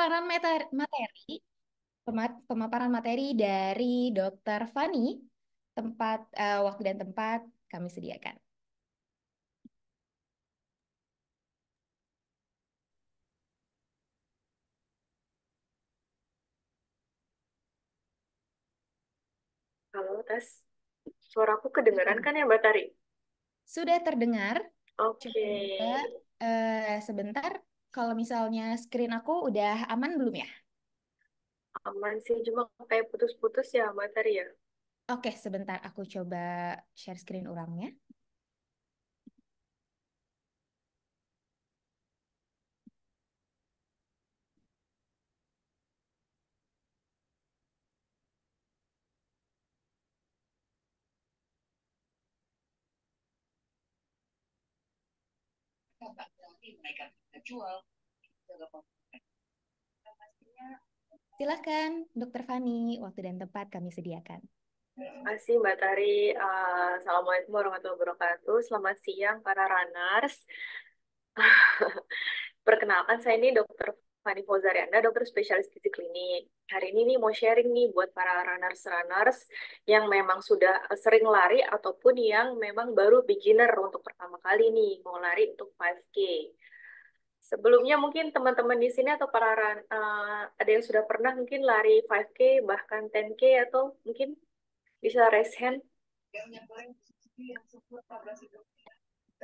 Pemaparan materi, pemaparan materi dari Dr. Fani, tempat uh, waktu dan tempat kami sediakan. Halo, Tes. Suaraku kedengaran iya. kan ya, Mbak Tari? Sudah terdengar. Oke. Okay. uh, eh, sebentar, kalau misalnya screen aku udah aman belum ya? Aman sih, cuma kayak putus-putus ya materi ya. Oke, sebentar aku coba share screen orangnya. mereka jual Silakan, Dokter Fani, waktu dan tempat kami sediakan. Terima kasih Mbak Tari. Uh, Assalamualaikum warahmatullahi wabarakatuh. Selamat siang para runners. Perkenalkan saya ini Dokter Fani Fozarianda, dokter spesialis gizi klinik. Hari ini nih mau sharing nih buat para runners-runners yang memang sudah sering lari ataupun yang memang baru beginner untuk pertama kali nih mau lari untuk 5K. Sebelumnya mungkin teman-teman di sini atau para uh, ada yang sudah pernah mungkin lari 5K bahkan 10K atau mungkin bisa raise hand.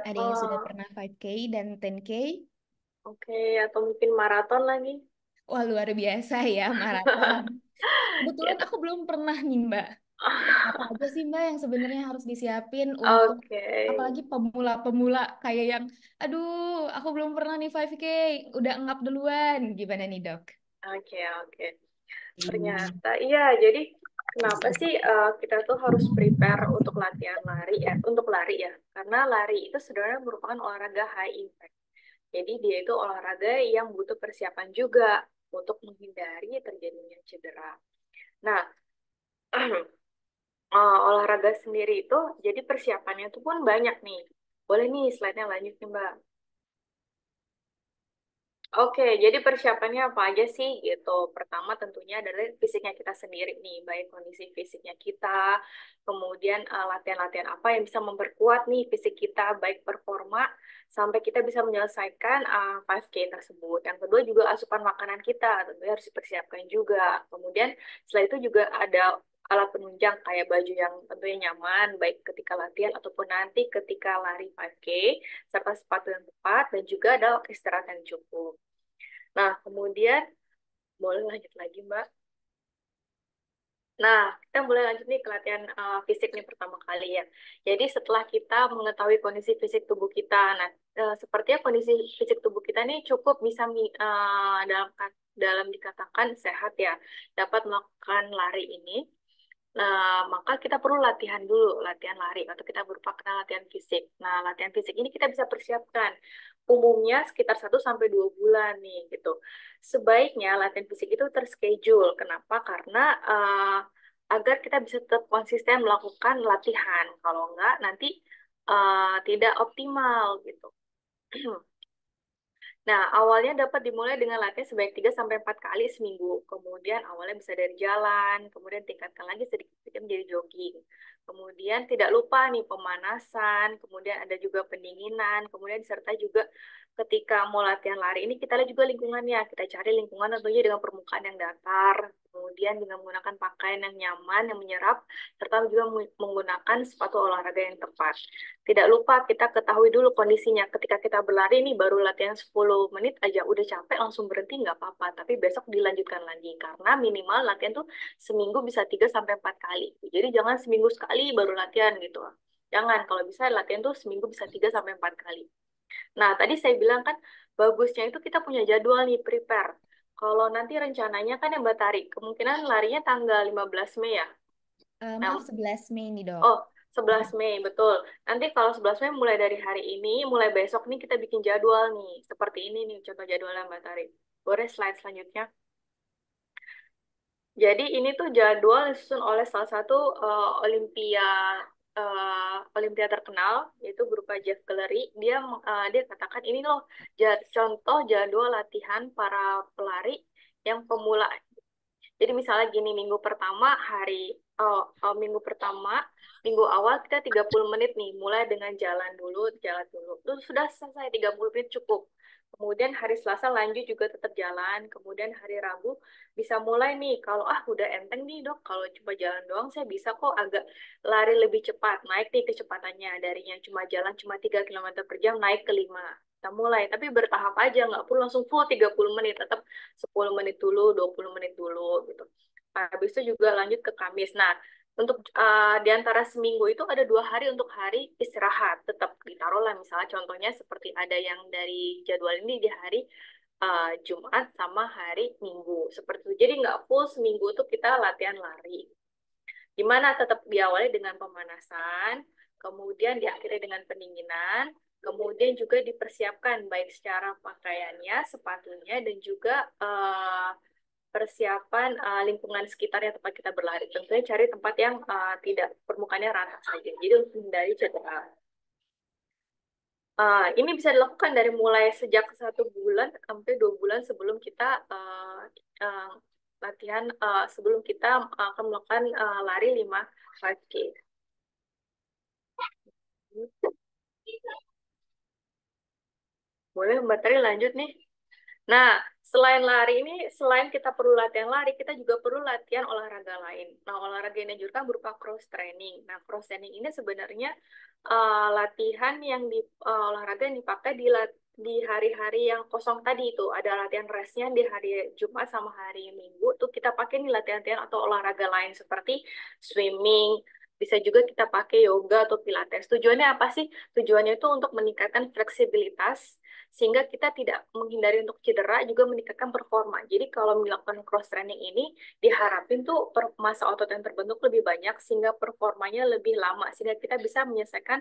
Ada yang sudah oh. pernah 5K dan 10K? Oke, okay, atau mungkin maraton lagi? Wah luar biasa ya maraton. Kebetulan ya. aku belum pernah nih Mbak apa aja sih Mbak yang sebenarnya harus disiapin untuk okay. apalagi pemula-pemula kayak yang aduh aku belum pernah nih 5K udah ngap duluan gimana nih dok? Oke okay, oke okay. Hmm. ternyata hmm. iya jadi kenapa sih uh, kita tuh harus prepare untuk latihan lari ya untuk lari ya karena lari itu sebenarnya merupakan olahraga high impact jadi dia itu olahraga yang butuh persiapan juga untuk menghindari terjadinya cedera. Nah uh, olahraga sendiri itu jadi persiapannya itu pun banyak nih. Boleh nih slide-nya lanjut nih Mbak. Oke, jadi persiapannya apa aja sih gitu? Pertama tentunya dari fisiknya kita sendiri nih, baik kondisi fisiknya kita, kemudian eh, latihan-latihan apa yang bisa memperkuat nih fisik kita, baik performa sampai kita bisa menyelesaikan uh, eh, 5K tersebut. Yang kedua juga asupan makanan kita, tentunya harus dipersiapkan juga. Kemudian setelah itu juga ada alat penunjang kayak baju yang tentunya nyaman baik ketika latihan ataupun nanti ketika lari 5K serta sepatu yang tepat dan juga ada istirahat yang cukup. Nah, kemudian boleh lanjut lagi, Mbak. Nah, kita mulai lanjut nih ke latihan uh, fisik nih pertama kali ya. Jadi setelah kita mengetahui kondisi fisik tubuh kita, nah uh, sepertinya kondisi fisik tubuh kita nih cukup bisa uh, dalam dalam dikatakan sehat ya, dapat melakukan lari ini. Nah, maka kita perlu latihan dulu, latihan lari, atau kita berupa latihan fisik. Nah, latihan fisik ini kita bisa persiapkan. Umumnya sekitar 1-2 bulan nih, gitu. Sebaiknya latihan fisik itu terschedule. Kenapa? Karena uh, agar kita bisa tetap konsisten melakukan latihan. Kalau enggak, nanti uh, tidak optimal, gitu. Nah, awalnya dapat dimulai dengan latihan sebanyak 3-4 kali seminggu. Kemudian awalnya bisa dari jalan, kemudian tingkatkan lagi sedikit-sedikit menjadi jogging. Kemudian tidak lupa nih pemanasan, kemudian ada juga pendinginan, kemudian serta juga ketika mau latihan lari ini kita lihat juga lingkungannya kita cari lingkungan tentunya dengan permukaan yang datar kemudian dengan menggunakan pakaian yang nyaman yang menyerap serta juga menggunakan sepatu olahraga yang tepat tidak lupa kita ketahui dulu kondisinya ketika kita berlari ini baru latihan 10 menit aja udah capek langsung berhenti nggak apa-apa tapi besok dilanjutkan lagi karena minimal latihan tuh seminggu bisa 3 sampai empat kali jadi jangan seminggu sekali baru latihan gitu jangan kalau bisa latihan tuh seminggu bisa 3 sampai empat kali Nah, tadi saya bilang kan bagusnya itu kita punya jadwal nih, prepare. Kalau nanti rencananya kan yang Batari, kemungkinan larinya tanggal 15 Mei ya? Uh, nah, maaf, 11 Mei nih dok. Oh, 11 iya. Mei, betul. Nanti kalau 11 Mei mulai dari hari ini, mulai besok nih kita bikin jadwal nih. Seperti ini nih contoh jadwalnya Mbak Tari. Boleh slide selanjutnya? Jadi ini tuh jadwal disusun oleh salah satu uh, eh, Olimpia uh, olimpiade terkenal yaitu berupa Jeff Gallery dia uh, dia katakan ini loh contoh jadwal latihan para pelari yang pemula jadi misalnya gini minggu pertama hari oh oh, minggu pertama minggu awal kita 30 menit nih mulai dengan jalan dulu jalan dulu terus sudah selesai 30 menit cukup kemudian hari Selasa lanjut juga tetap jalan, kemudian hari Rabu bisa mulai nih, kalau ah udah enteng nih dok, kalau cuma jalan doang saya bisa kok agak lari lebih cepat, naik nih kecepatannya, dari yang cuma jalan cuma 3 km per jam, naik ke 5 kita mulai tapi bertahap aja nggak perlu langsung full 30 menit tetap 10 menit dulu 20 menit dulu gitu habis itu juga lanjut ke Kamis nah untuk uh, di antara seminggu itu ada dua hari untuk hari istirahat tetap lah misalnya contohnya seperti ada yang dari jadwal ini di hari uh, Jumat sama hari Minggu seperti itu jadi nggak full seminggu itu kita latihan lari gimana tetap diawali dengan pemanasan kemudian diakhiri dengan pendinginan kemudian juga dipersiapkan baik secara pakaiannya sepatunya dan juga uh, persiapan uh, lingkungan sekitarnya tempat kita berlari. Tentunya cari tempat yang uh, tidak permukaannya rata saja. Jadi untuk menghindari cedera. Uh, ini bisa dilakukan dari mulai sejak satu bulan sampai dua bulan sebelum kita uh, uh, latihan uh, sebelum kita akan melakukan uh, lari 5 5K. Boleh Mbak Tari lanjut nih. Nah, selain lari ini, selain kita perlu latihan lari, kita juga perlu latihan olahraga lain. Nah, olahraga yang dianjurkan berupa cross training. Nah, cross training ini sebenarnya uh, latihan yang di uh, olahraga yang dipakai di di hari-hari yang kosong tadi itu ada latihan restnya di hari Jumat sama hari Minggu tuh kita pakai nih latihan-latihan atau olahraga lain seperti swimming bisa juga kita pakai yoga atau pilates tujuannya apa sih tujuannya itu untuk meningkatkan fleksibilitas sehingga kita tidak menghindari untuk cedera juga meningkatkan performa. Jadi kalau melakukan cross training ini diharapin tuh per, masa otot yang terbentuk lebih banyak sehingga performanya lebih lama sehingga kita bisa menyelesaikan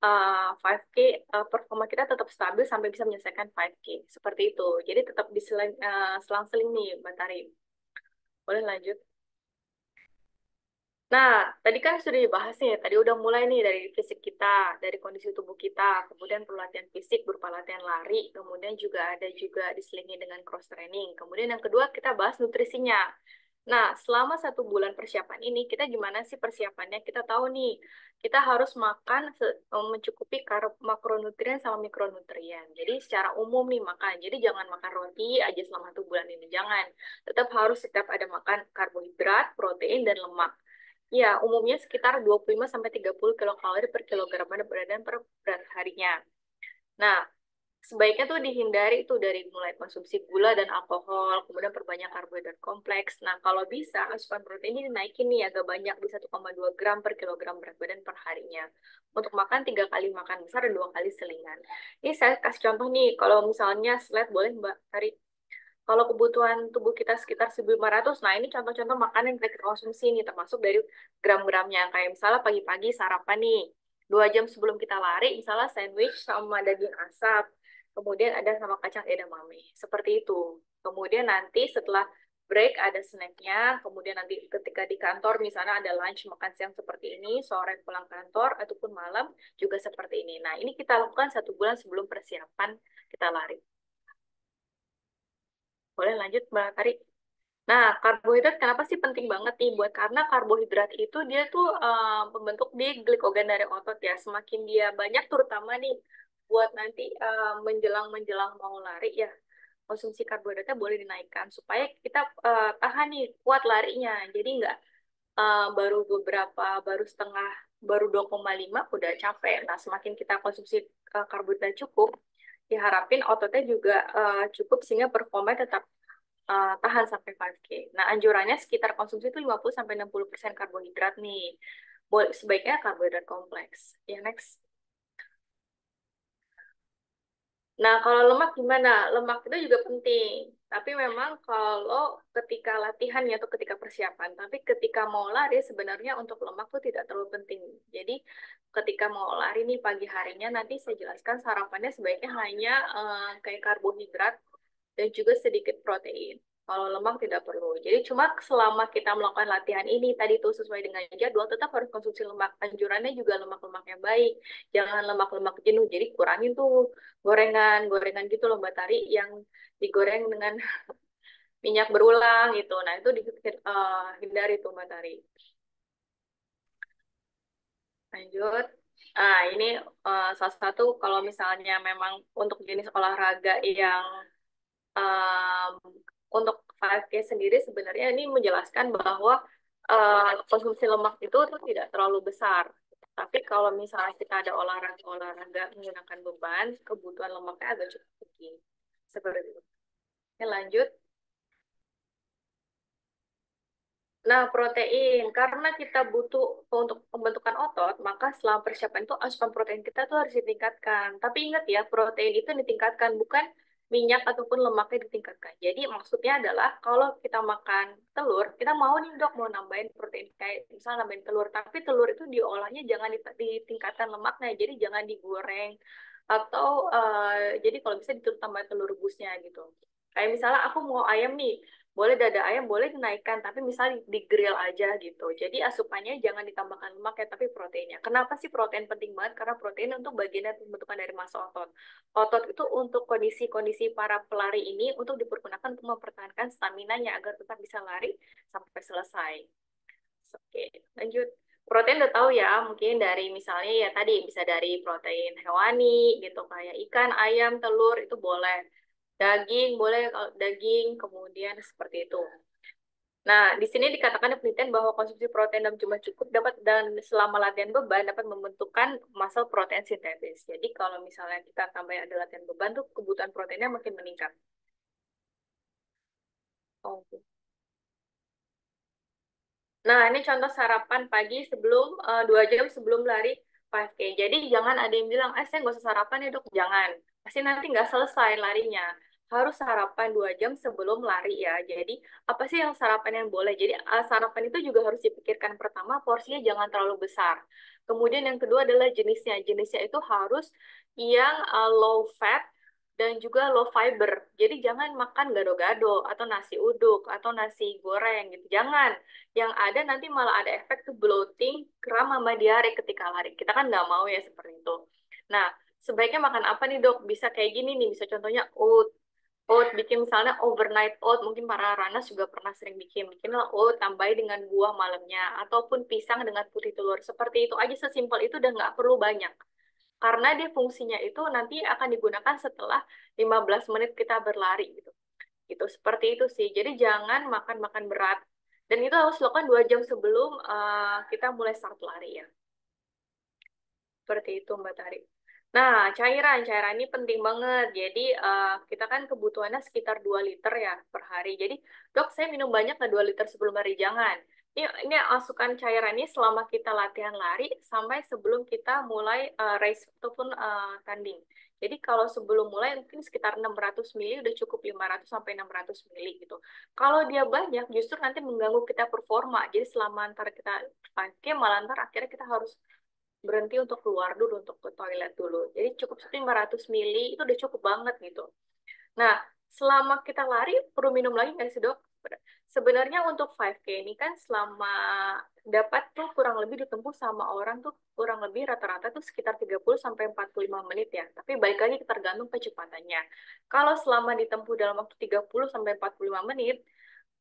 uh, 5K uh, performa kita tetap stabil sampai bisa menyelesaikan 5K. Seperti itu. Jadi tetap diselang uh, eh, selang-seling nih Mbak Boleh lanjut. Nah, tadi kan sudah dibahas nih, tadi udah mulai nih dari fisik kita, dari kondisi tubuh kita, kemudian perlatian fisik berupa latihan lari, kemudian juga ada juga diselingi dengan cross training. Kemudian yang kedua kita bahas nutrisinya. Nah, selama satu bulan persiapan ini, kita gimana sih persiapannya? Kita tahu nih, kita harus makan eh, mencukupi makronutrien sama mikronutrien. Jadi secara umum nih makan. Jadi jangan makan roti aja selama satu bulan ini, jangan. Tetap harus setiap ada makan karbohidrat, protein, dan lemak Ya, umumnya sekitar 25-30 kilokalori per kilogram berat badan per berat harinya. Nah, sebaiknya tuh dihindari itu dari mulai konsumsi gula dan alkohol, kemudian perbanyak karbohidrat kompleks. Nah, kalau bisa, asupan protein ini dinaikin nih agak banyak di 1,2 gram per kilogram berat badan per harinya. Untuk makan tiga kali makan besar dan dua kali selingan. Ini saya kasih contoh nih, kalau misalnya slide boleh Mbak tarik kalau kebutuhan tubuh kita sekitar 1.500, nah ini contoh-contoh makanan yang kita konsumsi nih, termasuk dari gram-gramnya. Kayak misalnya pagi-pagi sarapan nih, dua jam sebelum kita lari, misalnya sandwich sama daging asap, kemudian ada sama kacang edamame, seperti itu. Kemudian nanti setelah break ada snacknya, kemudian nanti ketika di kantor misalnya ada lunch makan siang seperti ini, sore pulang kantor ataupun malam juga seperti ini. Nah ini kita lakukan satu bulan sebelum persiapan kita lari. Boleh lanjut Mbak Tari? Nah, karbohidrat kenapa sih penting banget nih buat karena karbohidrat itu dia tuh um, membentuk di glikogen dari otot ya. Semakin dia banyak terutama nih buat nanti menjelang-menjelang mau lari ya. Konsumsi karbohidratnya boleh dinaikkan supaya kita uh, tahan nih kuat larinya. Jadi enggak uh, baru beberapa baru setengah baru 2,5 udah capek. Nah, semakin kita konsumsi uh, karbohidrat cukup diharapin ototnya juga uh, cukup sehingga performa tetap uh, tahan sampai 5K. Nah, anjurannya sekitar konsumsi itu 50 sampai 60% karbohidrat nih. Boleh, sebaiknya karbohidrat kompleks. Ya, next. Nah, kalau lemak gimana? Lemak itu juga penting. Tapi memang kalau ketika latihan ya atau ketika persiapan, tapi ketika mau lari sebenarnya untuk lemak itu tidak terlalu penting. Jadi ketika mau lari nih pagi harinya nanti saya jelaskan sarapannya sebaiknya hanya uh, kayak karbohidrat dan juga sedikit protein. Kalau lemak tidak perlu. Jadi cuma selama kita melakukan latihan ini tadi itu sesuai dengan jadwal tetap harus konsumsi lemak. Anjurannya juga lemak-lemak yang baik. Jangan lemak-lemak jenuh. Jadi kurangin tuh gorengan-gorengan gitu loh Mbak Tari yang digoreng dengan minyak berulang gitu. Nah, itu di, eh, hindari tuh Mbak Tari. Lanjut. Ah, ini eh, salah satu kalau misalnya memang untuk jenis olahraga yang um, untuk 5K sendiri sebenarnya ini menjelaskan bahwa uh, konsumsi lemak itu tuh tidak terlalu besar. Tapi kalau misalnya kita ada olahraga-olahraga menggunakan beban, kebutuhan lemaknya agak cukup tinggi. Seperti itu. Oke, lanjut. Nah, protein. Karena kita butuh untuk pembentukan otot, maka selama persiapan itu asupan protein kita tuh harus ditingkatkan. Tapi ingat ya, protein itu ditingkatkan bukan minyak ataupun lemaknya ditingkatkan. Jadi maksudnya adalah kalau kita makan telur, kita mau nih dok mau nambahin protein kayak misalnya nambahin telur, tapi telur itu diolahnya jangan ditingkatkan lemaknya, jadi jangan digoreng atau uh, jadi kalau bisa ditambah telur rebusnya gitu. Kayak misalnya aku mau ayam nih, boleh dada ayam boleh dinaikkan tapi misal di grill aja gitu jadi asupannya jangan ditambahkan lemak ya tapi proteinnya kenapa sih protein penting banget karena protein untuk bagian dari pembentukan dari massa otot otot itu untuk kondisi-kondisi para pelari ini untuk dipergunakan untuk mempertahankan stamina nya agar tetap bisa lari sampai selesai oke lanjut protein udah tahu ya mungkin dari misalnya ya tadi bisa dari protein hewani gitu kayak ikan ayam telur itu boleh daging boleh kalau daging kemudian seperti itu. Nah, di sini dikatakan penelitian bahwa konsumsi protein dalam jumlah cukup dapat dan selama latihan beban dapat membentukkan muscle protein sintetis. Jadi kalau misalnya kita tambah ada latihan beban tuh kebutuhan proteinnya makin meningkat. Oke. Nah, ini contoh sarapan pagi sebelum eh, dua uh, jam sebelum lari 5K. Jadi jangan ada yang bilang, eh saya nggak usah sarapan ya dok, jangan. Pasti nanti nggak selesai larinya. Harus sarapan dua jam sebelum lari ya. Jadi apa sih yang sarapan yang boleh? Jadi eh, sarapan itu juga harus dipikirkan pertama, porsinya jangan terlalu besar. Kemudian yang kedua adalah jenisnya. Jenisnya itu harus yang eh, low fat dan juga low fiber. Jadi jangan makan gado-gado atau nasi uduk atau nasi goreng gitu. Jangan. Yang ada nanti malah ada efek tuh bloating, kram sama diare ketika lari. Kita kan nggak mau ya seperti itu. Nah, sebaiknya makan apa nih dok? Bisa kayak gini nih. Bisa contohnya oat. Oat bikin misalnya overnight oat. Mungkin para rana juga pernah sering bikin. lah oat tambahin dengan buah malamnya. Ataupun pisang dengan putih telur. Seperti itu aja sesimpel itu udah nggak perlu banyak karena dia fungsinya itu nanti akan digunakan setelah 15 menit kita berlari gitu. Gitu seperti itu sih. Jadi jangan makan-makan berat dan itu harus dilakukan dua jam sebelum uh, kita mulai start lari ya. Seperti itu Mbak Tari. Nah, cairan, cairan ini penting banget. Jadi, uh, kita kan kebutuhannya sekitar 2 liter ya per hari. Jadi, dok, saya minum banyak nggak 2 liter sebelum hari? Jangan ini, ini asupan cairannya selama kita latihan lari sampai sebelum kita mulai uh, eh, race ataupun uh, tanding. Jadi kalau sebelum mulai mungkin sekitar 600 mili udah cukup 500 sampai 600 mili gitu. Kalau dia banyak justru nanti mengganggu kita performa. Jadi selama antar kita pakai malah ntar akhirnya kita harus berhenti untuk keluar dulu untuk ke toilet dulu. Jadi cukup 500 mili itu udah cukup banget gitu. Nah, selama kita lari perlu minum lagi nggak sih dok? Sebenarnya untuk 5K ini kan selama dapat tuh kurang lebih ditempuh sama orang tuh kurang lebih rata-rata tuh sekitar 30 sampai 45 menit ya. Tapi baik lagi tergantung kecepatannya. Kalau selama ditempuh dalam waktu 30 sampai 45 menit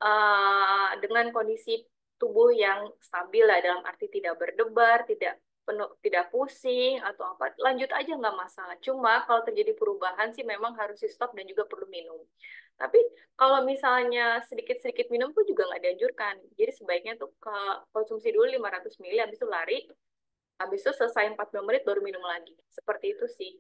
uh, dengan kondisi tubuh yang stabil lah dalam arti tidak berdebar, tidak penuh, tidak pusing atau apa lanjut aja nggak masalah cuma kalau terjadi perubahan sih memang harus di stop dan juga perlu minum tapi kalau misalnya sedikit-sedikit minum pun juga nggak dianjurkan. Jadi sebaiknya tuh ke konsumsi dulu 500 ml, habis itu lari, habis itu selesai 40 menit baru minum lagi. Seperti itu sih.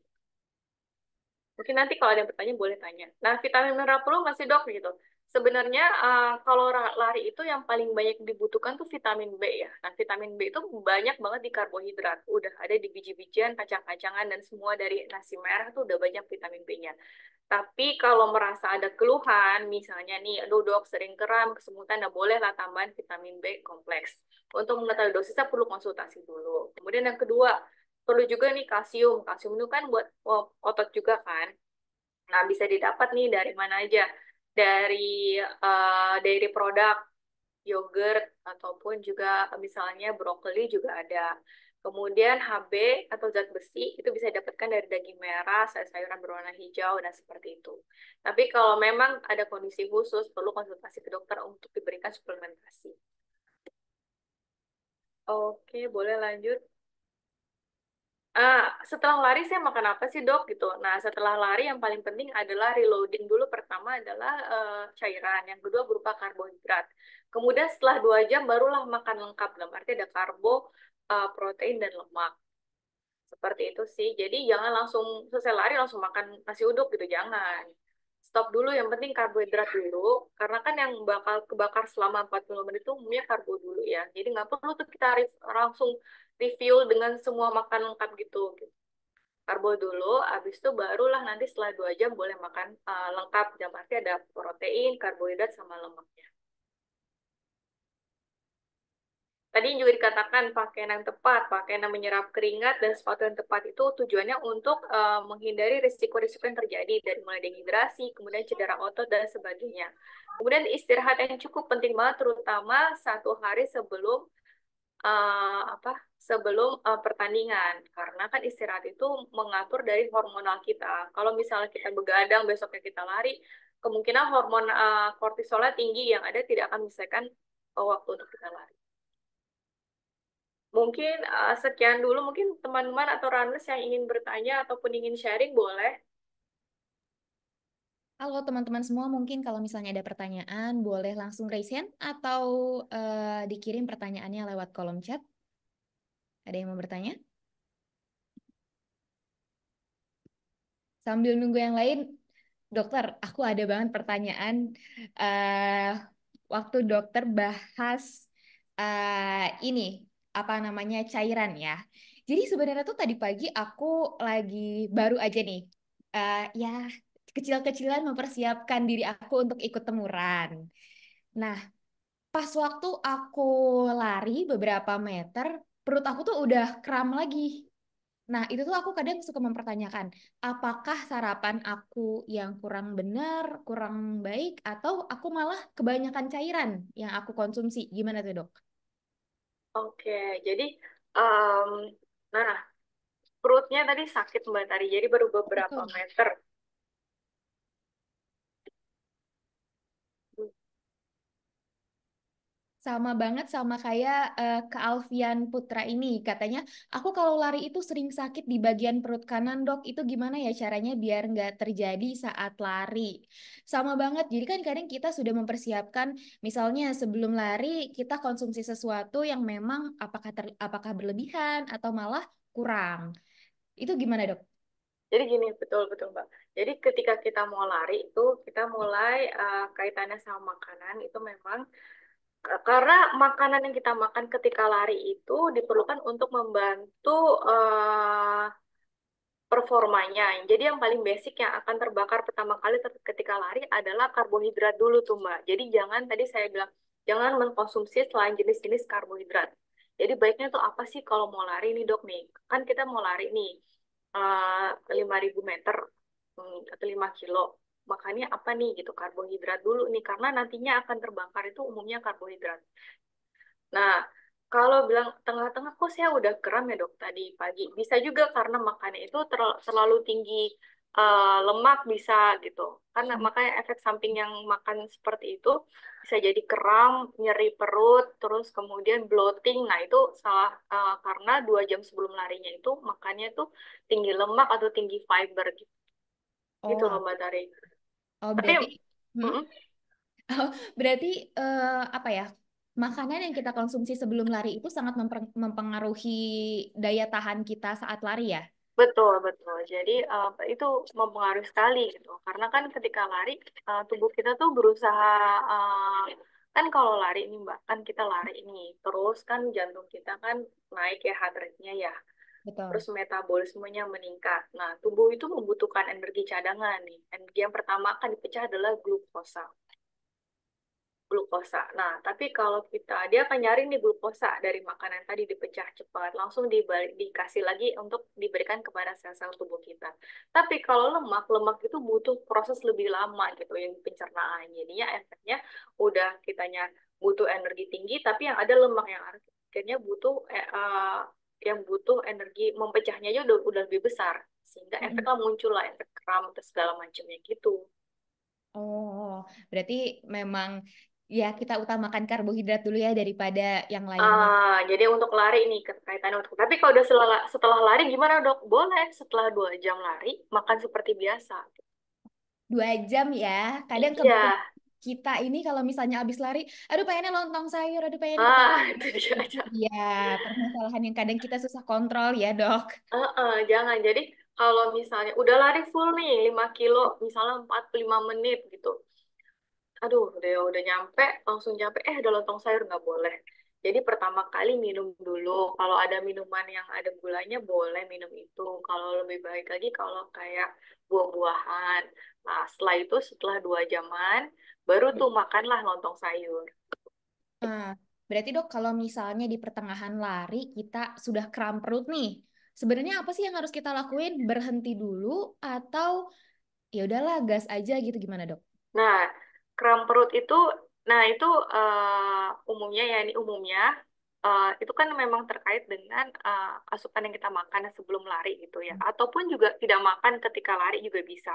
Mungkin nanti kalau ada yang bertanya boleh tanya. Nah, vitamin mineral perlu nggak sih dok gitu sebenarnya uh, kalau lari itu yang paling banyak dibutuhkan tuh vitamin B ya. Nah, vitamin B itu banyak banget di karbohidrat. Udah ada di biji-bijian, kacang-kacangan, dan semua dari nasi merah tuh udah banyak vitamin B-nya. Tapi kalau merasa ada keluhan, misalnya nih, aduh dok, sering kram, kesemutan, nah bolehlah tambahan vitamin B kompleks. Untuk mengetahui dosisnya perlu konsultasi dulu. Kemudian yang kedua, perlu juga nih kalsium. Kalsium itu kan buat oh, otot juga kan. Nah, bisa didapat nih dari mana aja dari uh, dairy produk yogurt ataupun juga misalnya brokoli juga ada. Kemudian HB atau zat besi itu bisa didapatkan dari daging merah, sayur-sayuran berwarna hijau, dan seperti itu. Tapi kalau memang ada kondisi khusus, perlu konsultasi ke dokter untuk diberikan suplementasi. Oke, boleh lanjut. Ah, setelah lari saya makan apa sih dok gitu. Nah setelah lari yang paling penting adalah reloading dulu. Pertama adalah uh, cairan, yang kedua berupa karbohidrat. Kemudian setelah dua jam barulah makan lengkap dalam arti ada karbo, uh, protein dan lemak. Seperti itu sih. Jadi jangan langsung selesai lari langsung makan nasi uduk gitu, jangan. Stop dulu, yang penting karbohidrat dulu. Karena kan yang bakal kebakar selama 40 menit itu umumnya karbo dulu ya. Jadi nggak perlu tuh kita langsung review dengan semua makan lengkap gitu. Karbo dulu, abis itu barulah nanti setelah dua jam boleh makan uh, lengkap. jam pasti ada protein, karbohidrat, sama lemaknya. Tadi juga dikatakan pakaian yang tepat, pakaian yang menyerap keringat, dan sepatu yang tepat itu tujuannya untuk uh, menghindari risiko-risiko yang terjadi dari mulai dehidrasi, kemudian cedera otot, dan sebagainya. Kemudian istirahat yang cukup penting banget, terutama satu hari sebelum uh, apa sebelum uh, pertandingan karena kan istirahat itu mengatur dari hormonal kita. Kalau misalnya kita begadang besoknya kita lari, kemungkinan hormon uh, kortisolnya tinggi yang ada tidak akan menyelesaikan uh, waktu untuk kita lari. Mungkin uh, sekian dulu mungkin teman-teman atau runners yang ingin bertanya ataupun ingin sharing boleh Halo teman-teman semua, mungkin kalau misalnya ada pertanyaan, boleh langsung raise hand atau uh, dikirim pertanyaannya lewat kolom chat. Ada yang mau bertanya? Sambil nunggu yang lain, dokter, aku ada banget pertanyaan. Uh, waktu dokter bahas uh, ini, apa namanya, cairan ya. Jadi sebenarnya tuh tadi pagi aku lagi baru aja nih, uh, ya kecil-kecilan mempersiapkan diri aku untuk ikut temuran. Nah, pas waktu aku lari beberapa meter, perut aku tuh udah kram lagi. Nah, itu tuh aku kadang suka mempertanyakan, apakah sarapan aku yang kurang benar, kurang baik, atau aku malah kebanyakan cairan yang aku konsumsi? Gimana tuh, dok? Oke, jadi, um, nah, perutnya tadi sakit Mbak Tari, jadi baru beberapa Betul. meter sama banget sama kayak uh, Alfian Putra ini. Katanya, aku kalau lari itu sering sakit di bagian perut kanan dok, itu gimana ya caranya biar nggak terjadi saat lari? Sama banget, jadi kan kadang kita sudah mempersiapkan, misalnya sebelum lari kita konsumsi sesuatu yang memang apakah ter, apakah berlebihan atau malah kurang. Itu gimana dok? Jadi gini, betul-betul Mbak. Jadi ketika kita mau lari itu, kita mulai uh, kaitannya sama makanan, itu memang karena makanan yang kita makan ketika lari itu diperlukan untuk membantu uh, performanya. Jadi yang paling basic yang akan terbakar pertama kali ketika lari adalah karbohidrat dulu tuh Mbak. Jadi jangan tadi saya bilang jangan mengkonsumsi selain jenis-jenis karbohidrat. Jadi baiknya tuh apa sih kalau mau lari nih dok nih? Kan kita mau lari nih uh, eh, 5.000 meter hmm, atau 5 kilo makannya apa nih gitu karbohidrat dulu nih karena nantinya akan terbakar itu umumnya karbohidrat. Nah, kalau bilang tengah-tengah kok saya udah kram ya dok tadi pagi bisa juga karena makannya itu ter terlalu tinggi uh, lemak bisa gitu karena makanya efek samping yang makan seperti itu bisa jadi keram, nyeri perut terus kemudian bloating nah itu salah uh, karena dua jam sebelum larinya itu makannya itu tinggi lemak atau tinggi fiber gitu, gitu oh. gitu loh mbak Tari Oh, hmm? oh, berarti Tapi, hmm? Oh, eh, berarti uh, apa ya? Makanan yang kita konsumsi sebelum lari itu sangat memper- mempengaruhi daya tahan kita saat lari ya? Betul, betul. Jadi uh, itu mempengaruhi sekali gitu. Karena kan ketika lari uh, tubuh kita tuh berusaha uh, kan kalau lari ini Mbak, kan kita lari ini Terus kan jantung kita kan naik ya heart rate-nya ya. Betul. terus metabolismenya meningkat. Nah, tubuh itu membutuhkan energi cadangan nih. Energi yang pertama akan dipecah adalah glukosa. Glukosa. Nah, tapi kalau kita dia akan nyari nih glukosa dari makanan tadi dipecah cepat, langsung dibalik, dikasih lagi untuk diberikan kepada sel-sel tubuh kita. Tapi kalau lemak, lemak itu butuh proses lebih lama gitu yang pencernaan. Jadinya efeknya udah kitanya butuh energi tinggi, tapi yang ada lemak yang akhirnya butuh eh, uh, yang butuh energi mempecahnya aja udah udah lebih besar sehingga hmm. efeknya muncul lah efek kram dan segala macamnya gitu oh berarti memang ya kita utamakan karbohidrat dulu ya daripada yang lain ah jadi untuk lari nih kaitannya untuk tapi kalau udah setelah setelah lari gimana dok boleh setelah dua jam lari makan seperti biasa dua jam ya kadang iya. kebetulan kita ini kalau misalnya habis lari, aduh pengennya lontong sayur, aduh pengennya ah, Iya, permasalahan yang kadang kita susah kontrol ya dok. Uh -uh, jangan, jadi kalau misalnya udah lari full nih 5 kilo, misalnya 45 menit gitu. Aduh, udah udah nyampe, langsung nyampe, eh ada lontong sayur, nggak boleh. Jadi pertama kali minum dulu. Kalau ada minuman yang ada gulanya boleh minum itu. Kalau lebih baik lagi kalau kayak buah-buahan. Nah, setelah itu setelah dua jaman baru tuh makanlah lontong sayur. Nah, berarti dok kalau misalnya di pertengahan lari kita sudah kram perut nih. Sebenarnya apa sih yang harus kita lakuin? Berhenti dulu atau ya udahlah gas aja gitu gimana dok? Nah, kram perut itu Nah, itu uh, umumnya ya, ini umumnya uh, itu kan memang terkait dengan uh, asupan yang kita makan sebelum lari gitu ya. Ataupun juga tidak makan ketika lari juga bisa.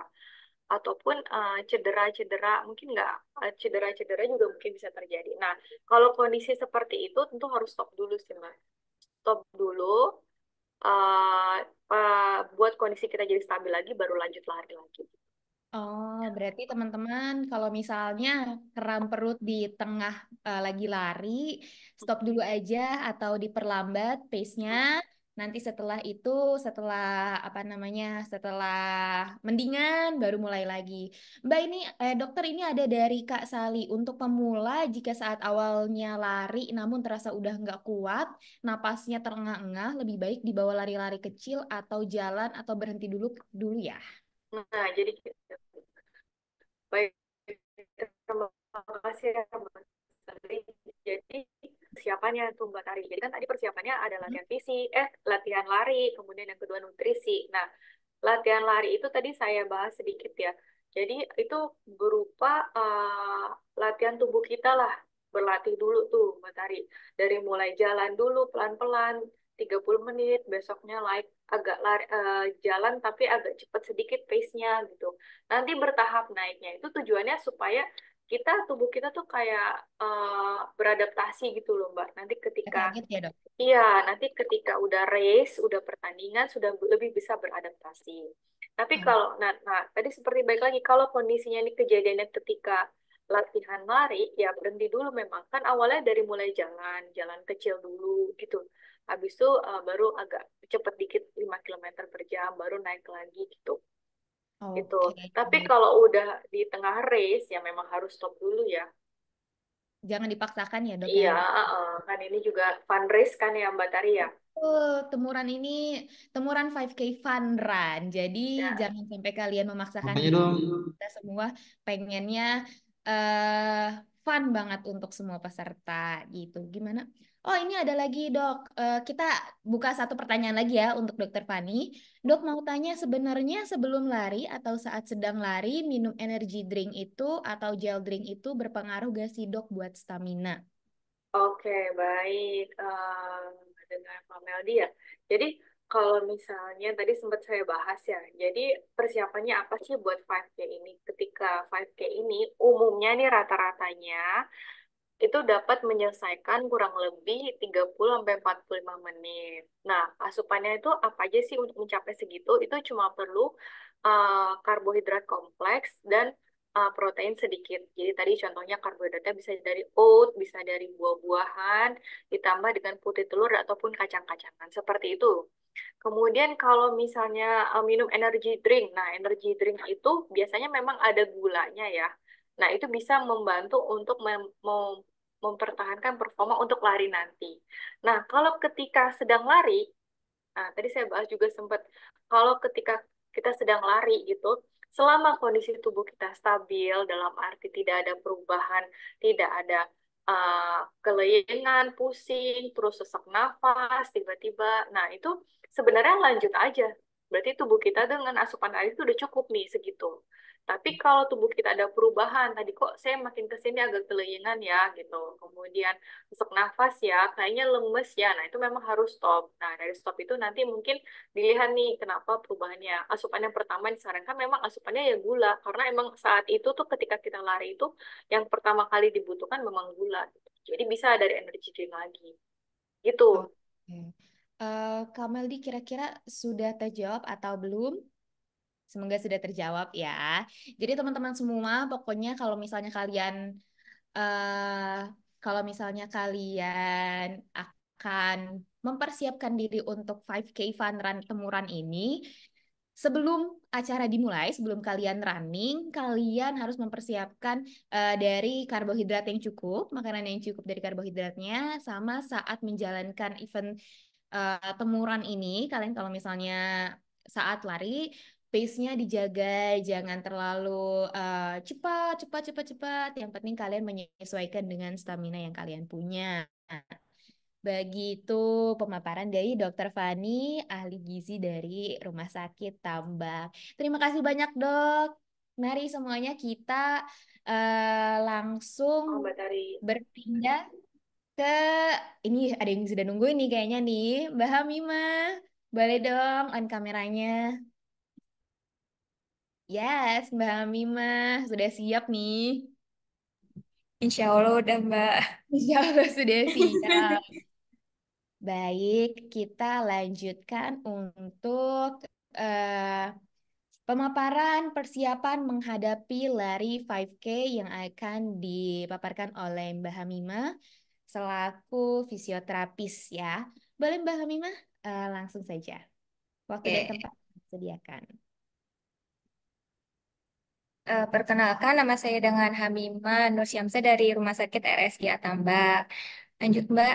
Ataupun cedera-cedera uh, mungkin nggak cedera-cedera juga mungkin bisa terjadi. Nah, kalau kondisi seperti itu tentu harus stop dulu sih, Mbak. Stop dulu. Uh, uh, buat kondisi kita jadi stabil lagi baru lanjut lari lagi. Oh, berarti teman-teman kalau misalnya kram perut di tengah uh, lagi lari, stop dulu aja atau diperlambat pace-nya. Nanti setelah itu, setelah apa namanya, setelah mendingan baru mulai lagi. Mbak ini, eh, dokter ini ada dari Kak Sali. Untuk pemula, jika saat awalnya lari namun terasa udah nggak kuat, napasnya terengah-engah, lebih baik dibawa lari-lari kecil atau jalan atau berhenti dulu dulu ya. Nah, jadi kita gitu. Baik, terima kasih ya, Jadi persiapannya tuh Mbak Tari. Jadi kan tadi persiapannya ada hmm? latihan fisik, eh latihan lari, kemudian yang kedua nutrisi. Nah, latihan lari itu tadi saya bahas sedikit ya. Jadi itu berupa uh, latihan tubuh kita lah, berlatih dulu tuh Mbak Tari. Dari mulai jalan dulu pelan-pelan, 30 menit, besoknya like agak lari, uh, jalan tapi agak cepat sedikit pace-nya gitu. Nanti bertahap naiknya. Itu tujuannya supaya kita tubuh kita tuh kayak uh, beradaptasi gitu loh Mbak. Nanti ketika ya, Iya, nanti ketika udah race, udah pertandingan sudah lebih bisa beradaptasi. Tapi hmm. kalau nah, nah tadi seperti baik lagi kalau kondisinya ini kejadiannya ketika latihan lari ya berhenti dulu memang kan awalnya dari mulai jalan, jalan kecil dulu gitu habis itu uh, baru agak cepet dikit 5 km per jam baru naik lagi gitu oh, gitu tapi kalau udah di tengah race ya memang harus stop dulu ya jangan dipaksakan ya dok ya? iya uh, kan ini juga fun race kan ya mbak Tari ya Oh, temuran ini temuran 5K fun run. Jadi ya. jangan sampai kalian memaksakan diri. Kita semua pengennya uh, fun banget untuk semua peserta gitu. Gimana? Oh ini ada lagi dok, eh, kita buka satu pertanyaan lagi ya untuk dokter Fani. Dok mau tanya sebenarnya sebelum lari atau saat sedang lari minum energy drink itu atau gel drink itu berpengaruh gak sih dok buat stamina? Oke okay, baik uh, eh, dengan Pak Meldi ya. Jadi kalau misalnya tadi sempat saya bahas ya, jadi persiapannya apa sih buat 5K ini? Ketika 5K ini umumnya nih rata-ratanya itu dapat menyelesaikan kurang lebih 30 45 menit. Nah, asupannya itu apa aja sih untuk mencapai segitu? Itu cuma perlu uh, karbohidrat kompleks dan eh, protein sedikit. Jadi tadi contohnya karbohidratnya bisa dari oat, bisa dari buah-buahan, ditambah dengan putih telur ataupun kacang-kacangan. Seperti itu. Kemudian kalau misalnya uh, minum energy drink, nah energy drink itu biasanya memang ada gulanya ya. Nah itu bisa membantu untuk mem mem mempertahankan performa untuk lari nanti. Nah kalau ketika sedang lari, nah tadi saya bahas juga sempat kalau ketika kita sedang lari gitu, selama kondisi tubuh kita stabil dalam arti tidak ada perubahan, tidak ada uh, pusing, terus sesak nafas tiba-tiba. Nah, itu sebenarnya lanjut aja. Berarti tubuh kita dengan asupan air itu udah cukup nih segitu. Tapi kalau tubuh kita ada perubahan, tadi kok saya makin ke sini agak kelenyengan ya gitu. Kemudian sesak nafas ya, kayaknya lemes ya. Nah, itu memang harus stop. Nah, dari stop itu nanti mungkin dilihat nih kenapa perubahannya. Asupan yang pertama disarankan memang asupannya ya gula karena emang saat itu tuh ketika kita lari itu yang pertama kali dibutuhkan memang gula. Jadi bisa dari energi drink lagi. Gitu. Okay. Uh, eh, Kamel di kira-kira sudah terjawab atau belum? Semoga sudah terjawab ya. Jadi teman-teman semua, pokoknya kalau misalnya kalian uh, kalau misalnya kalian akan mempersiapkan diri untuk 5K fun run temuran ini, sebelum acara dimulai, sebelum kalian running, kalian harus mempersiapkan uh, dari karbohidrat yang cukup, makanan yang cukup dari karbohidratnya, sama saat menjalankan event uh, temuran ini, kalian kalau misalnya saat lari pace-nya dijaga, jangan terlalu uh, cepat, cepat, cepat, cepat. Yang penting kalian menyesuaikan dengan stamina yang kalian punya. Begitu pemaparan dari Dokter Fani, ahli gizi dari Rumah Sakit Tambak. Terima kasih banyak, Dok. Mari semuanya kita uh, langsung berpindah ke ini ada yang sudah nunggu ini kayaknya nih Mbak Hamima. Boleh dong on kameranya. Yes, Mbak Amimah sudah siap nih. Insya Allah udah Mbak. Insya Allah sudah siap. Baik, kita lanjutkan untuk uh, pemaparan persiapan menghadapi lari 5K yang akan dipaparkan oleh Mbak Hamimah selaku fisioterapis ya. Boleh Mbak Hamimah uh, langsung saja. Waktu okay. dan tempat disediakan. Eh, perkenalkan, nama saya dengan Hamima Nur dari Rumah Sakit RSI Tambak. Lanjut, Mbak.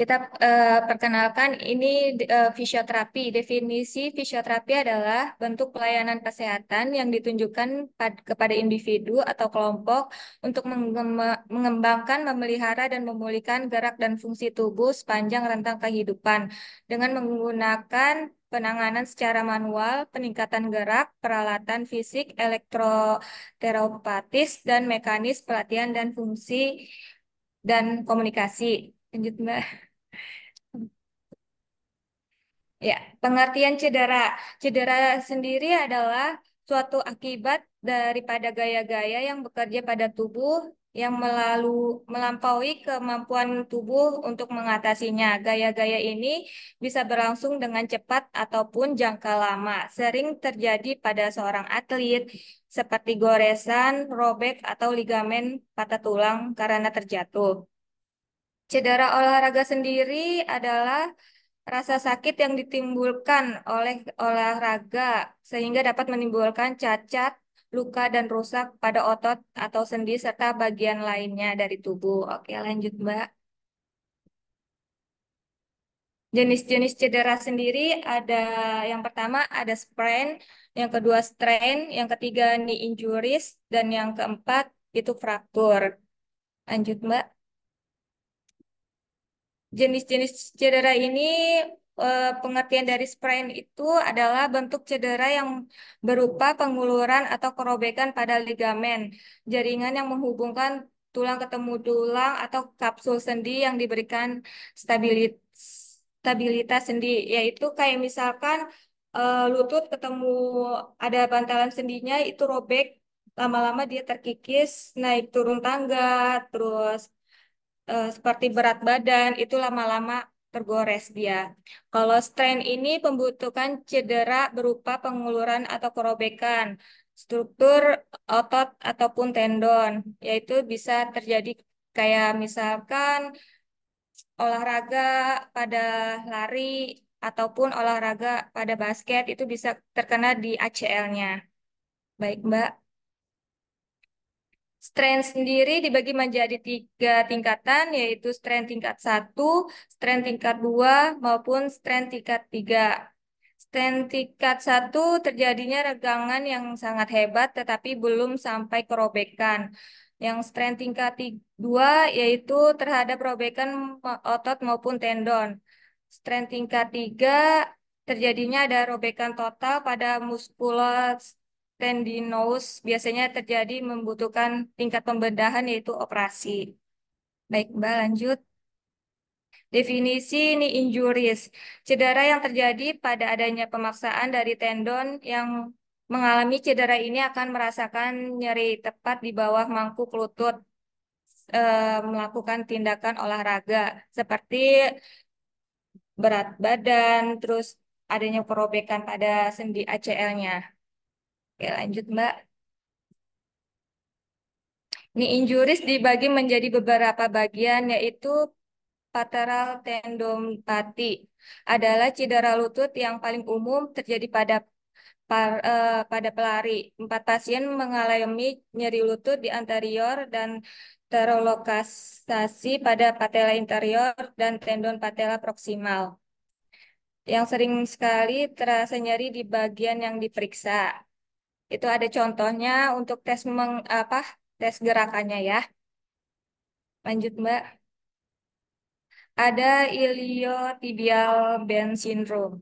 Kita uh, perkenalkan ini uh, fisioterapi. Definisi fisioterapi adalah bentuk pelayanan kesehatan yang ditunjukkan pad kepada individu atau kelompok untuk mengembangkan, memelihara, dan memulihkan gerak dan fungsi tubuh sepanjang rentang kehidupan dengan menggunakan penanganan secara manual, peningkatan gerak, peralatan fisik, elektroterapatis, dan mekanis pelatihan dan fungsi dan komunikasi. Lanjut, Mbak. Ya, pengertian cedera. Cedera sendiri adalah suatu akibat daripada gaya-gaya yang bekerja pada tubuh yang melalu, melampaui kemampuan tubuh untuk mengatasinya. Gaya-gaya ini bisa berlangsung dengan cepat ataupun jangka lama. Sering terjadi pada seorang atlet seperti goresan, robek, atau ligamen patah tulang karena terjatuh. Cedera olahraga sendiri adalah rasa sakit yang ditimbulkan oleh olahraga sehingga dapat menimbulkan cacat luka dan rusak pada otot atau sendi serta bagian lainnya dari tubuh. Oke, lanjut Mbak. Jenis-jenis cedera sendiri ada yang pertama ada sprain, yang kedua strain, yang ketiga knee injuries, dan yang keempat itu fraktur. Lanjut Mbak. Jenis-jenis cedera ini Eh, pengertian dari sprain itu adalah bentuk cedera yang berupa penguluran atau kerobekan pada ligamen, jaringan yang menghubungkan tulang ketemu tulang atau kapsul sendi yang diberikan stabilitas, stabilitas sendi, yaitu kayak misalkan eh, lutut ketemu ada bantalan sendinya itu robek, lama-lama dia terkikis, naik turun tangga, terus eh, seperti berat badan, itu lama-lama tergores dia. Kalau strain ini membutuhkan cedera berupa penguluran atau kerobekan struktur otot ataupun tendon, yaitu bisa terjadi kayak misalkan olahraga pada lari ataupun olahraga pada basket itu bisa terkena di ACL-nya. Baik, Mbak. Strain sendiri dibagi menjadi tiga tingkatan, yaitu strain tingkat 1, strain tingkat 2, maupun strain tingkat 3. Strain tingkat 1 terjadinya regangan yang sangat hebat tetapi belum sampai kerobekan. Yang strain tingkat 2 yaitu terhadap robekan otot maupun tendon. Strain tingkat 3 terjadinya ada robekan total pada muskulat tendinous biasanya terjadi membutuhkan tingkat pembedahan yaitu operasi. Baik, Mbak lanjut. Definisi ini injuries, cedera yang terjadi pada adanya pemaksaan dari tendon yang mengalami cedera ini akan merasakan nyeri tepat di bawah mangkuk lutut e, melakukan tindakan olahraga seperti berat badan, terus adanya perobekan pada sendi ACL-nya. Oke, lanjut Mbak. Ini injuris dibagi menjadi beberapa bagian yaitu Lateral tendompati adalah cedera lutut yang paling umum terjadi pada par, eh, pada pelari. Empat pasien mengalami nyeri lutut di anterior dan terlokasi pada patella interior dan tendon patella proksimal. Yang sering sekali terasa nyeri di bagian yang diperiksa. Itu ada contohnya untuk tes meng, apa tes gerakannya ya. Lanjut Mbak. Ada iliotibial band syndrome.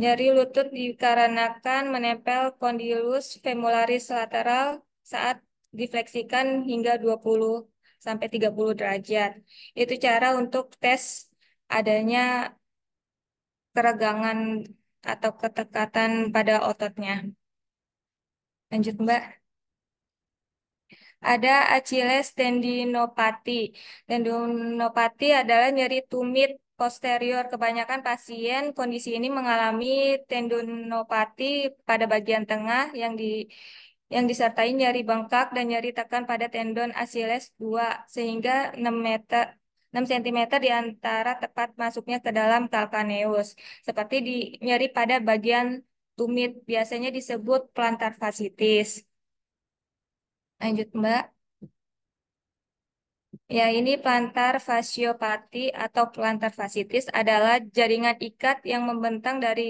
Nyeri lutut dikarenakan menempel kondilus femoralis lateral saat difleksikan hingga 20 sampai 30 derajat. Itu cara untuk tes adanya keregangan atau ketekatan pada ototnya. Lanjut, Mbak. Ada Achilles tendinopati. Tendinopati adalah nyeri tumit posterior. Kebanyakan pasien kondisi ini mengalami tendinopati pada bagian tengah yang di yang disertai nyeri bengkak dan nyeri tekan pada tendon Achilles 2 sehingga 6 meter 6 cm di antara tepat masuknya ke dalam kalkaneus, seperti di nyeri pada bagian tumit, biasanya disebut plantar fascitis. Lanjut, Mbak. Ya, ini plantar fasiopati atau plantar fascitis adalah jaringan ikat yang membentang dari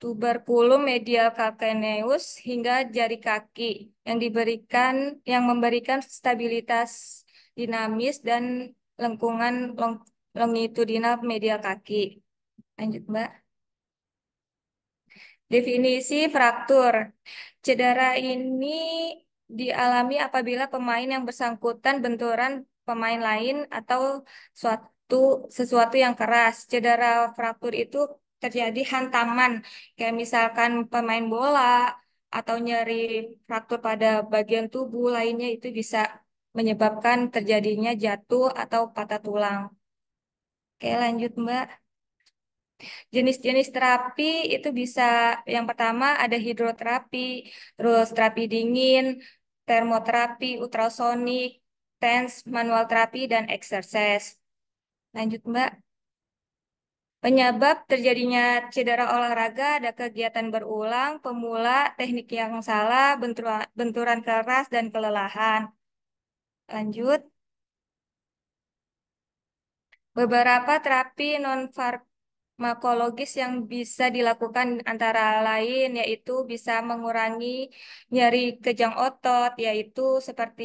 tuberkulum medial kalkaneus hingga jari kaki yang diberikan yang memberikan stabilitas dinamis dan lengkungan long, longitudinal medial kaki. Lanjut, Mbak. Definisi fraktur. Cedera ini dialami apabila pemain yang bersangkutan benturan pemain lain atau suatu sesuatu yang keras. Cedera fraktur itu terjadi hantaman, kayak misalkan pemain bola atau nyeri fraktur pada bagian tubuh lainnya itu bisa menyebabkan terjadinya jatuh atau patah tulang. Oke, lanjut Mbak. Jenis-jenis terapi itu bisa yang pertama ada hidroterapi, terus terapi dingin, termoterapi, ultrasonik, TENS, manual terapi, dan exercise. Lanjut Mbak. Penyebab terjadinya cedera olahraga ada kegiatan berulang, pemula, teknik yang salah, benturan keras, dan kelelahan. Lanjut. Beberapa terapi non nonfarmakologis yang bisa dilakukan antara lain yaitu bisa mengurangi nyeri kejang otot yaitu seperti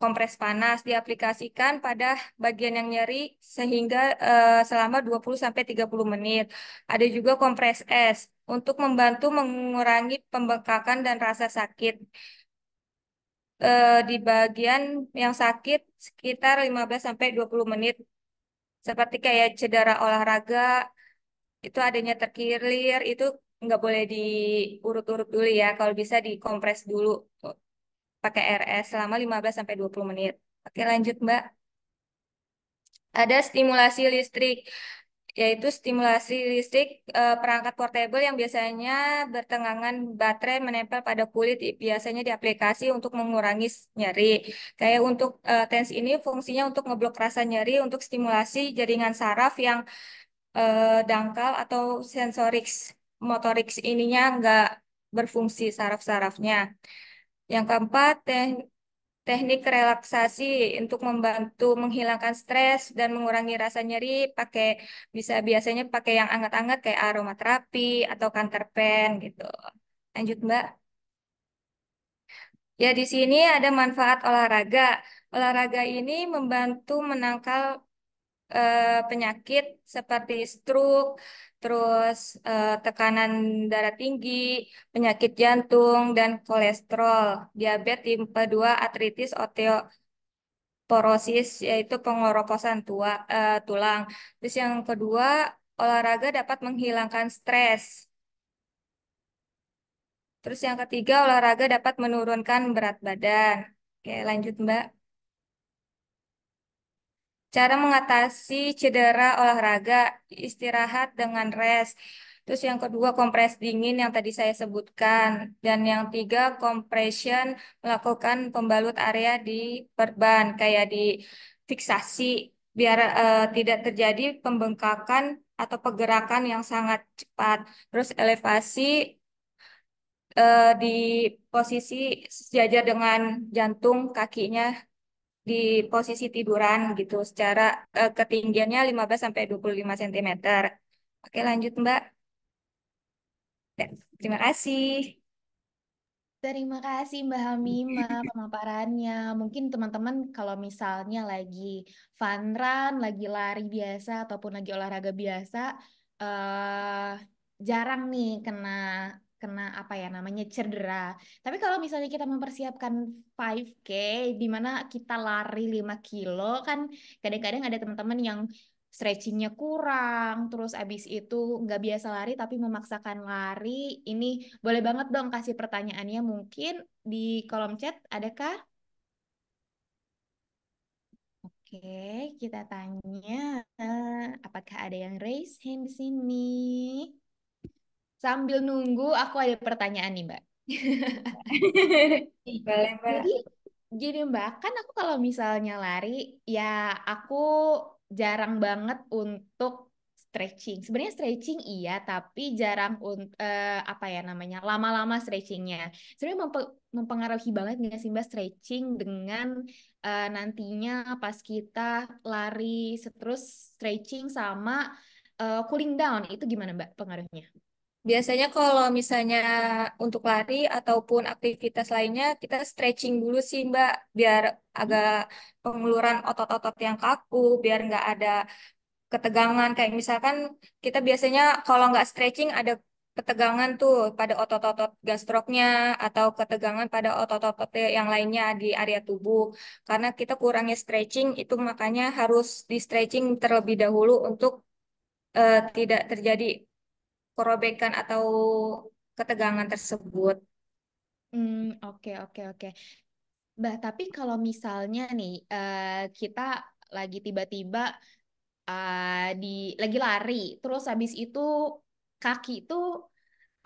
kompres panas diaplikasikan pada bagian yang nyeri sehingga eh, selama 20 30 menit. Ada juga kompres es untuk membantu mengurangi pembengkakan dan rasa sakit eh, di bagian yang sakit sekitar 15 sampai 20 menit. Seperti kayak cedera olahraga itu adanya terkilir itu nggak boleh diurut-urut dulu ya. Kalau bisa dikompres dulu pakai RS selama 15 sampai 20 menit. Oke, lanjut, Mbak. Ada stimulasi listrik yaitu stimulasi listrik uh, perangkat portable yang biasanya bertengangan baterai menempel pada kulit biasanya diaplikasi untuk mengurangi nyeri. Kayak untuk uh, TENS ini fungsinya untuk ngeblok rasa nyeri untuk stimulasi jaringan saraf yang uh, dangkal atau sensorik motorik ininya nggak berfungsi saraf-sarafnya. Yang keempat, teknik relaksasi untuk membantu menghilangkan stres dan mengurangi rasa nyeri pakai bisa biasanya pakai yang anget-anget kayak aromaterapi atau kanterpen gitu. Lanjut Mbak. Ya di sini ada manfaat olahraga. Olahraga ini membantu menangkal eh, penyakit seperti stroke, terus uh, tekanan darah tinggi, penyakit jantung dan kolesterol, diabetes tipe 2, artritis osteoporosis yaitu pengorokosan tua, uh, tulang. Terus yang kedua, olahraga dapat menghilangkan stres. Terus yang ketiga, olahraga dapat menurunkan berat badan. Oke, lanjut Mbak. Cara mengatasi cedera olahraga, istirahat dengan rest. Terus yang kedua kompres dingin yang tadi saya sebutkan. Dan yang tiga compression melakukan pembalut area di perban kayak di fiksasi biar uh, tidak terjadi pembengkakan atau pergerakan yang sangat cepat. Terus elevasi eh, di posisi sejajar dengan jantung kakinya di posisi tiduran gitu secara eh, ketinggiannya 15 sampai 25 cm. Oke, lanjut Mbak. Ya, terima kasih. Terima kasih Mbak Hamima pemaparannya. Mungkin teman-teman kalau misalnya lagi fun run, lagi lari biasa ataupun lagi olahraga biasa, eh, jarang nih kena kena apa ya namanya cedera. Tapi kalau misalnya kita mempersiapkan 5K di mana kita lari 5 kilo kan kadang-kadang ada teman-teman yang stretchingnya kurang, terus abis itu nggak biasa lari tapi memaksakan lari. Ini boleh banget dong kasih pertanyaannya mungkin di kolom chat adakah? Oke, kita tanya apakah ada yang raise hand di sini? sambil nunggu aku ada pertanyaan nih Mbak. boleh, mbak Jadi gini Mbak, kan aku kalau misalnya lari ya aku jarang banget untuk stretching. Sebenarnya stretching iya, tapi jarang untuk uh, eh, apa ya namanya lama-lama stretchingnya. Sebenarnya mempe mempengaruhi banget nggak sih mbak stretching dengan uh, nantinya pas kita lari terus stretching sama uh, cooling down itu gimana mbak pengaruhnya? Biasanya kalau misalnya untuk lari ataupun aktivitas lainnya, kita stretching dulu sih Mbak, biar hmm. agak pengeluaran otot-otot yang kaku, biar nggak ada ketegangan. Kayak misalkan kita biasanya kalau nggak stretching ada ketegangan tuh pada otot-otot gastroknya atau ketegangan pada otot-otot yang lainnya di area tubuh. Karena kita kurangnya stretching, itu makanya harus di stretching terlebih dahulu untuk uh, tidak terjadi kerobekan atau ketegangan tersebut. Hmm, oke oke oke. Bah, tapi kalau misalnya nih uh, kita lagi tiba-tiba uh, di lagi lari, terus habis itu kaki itu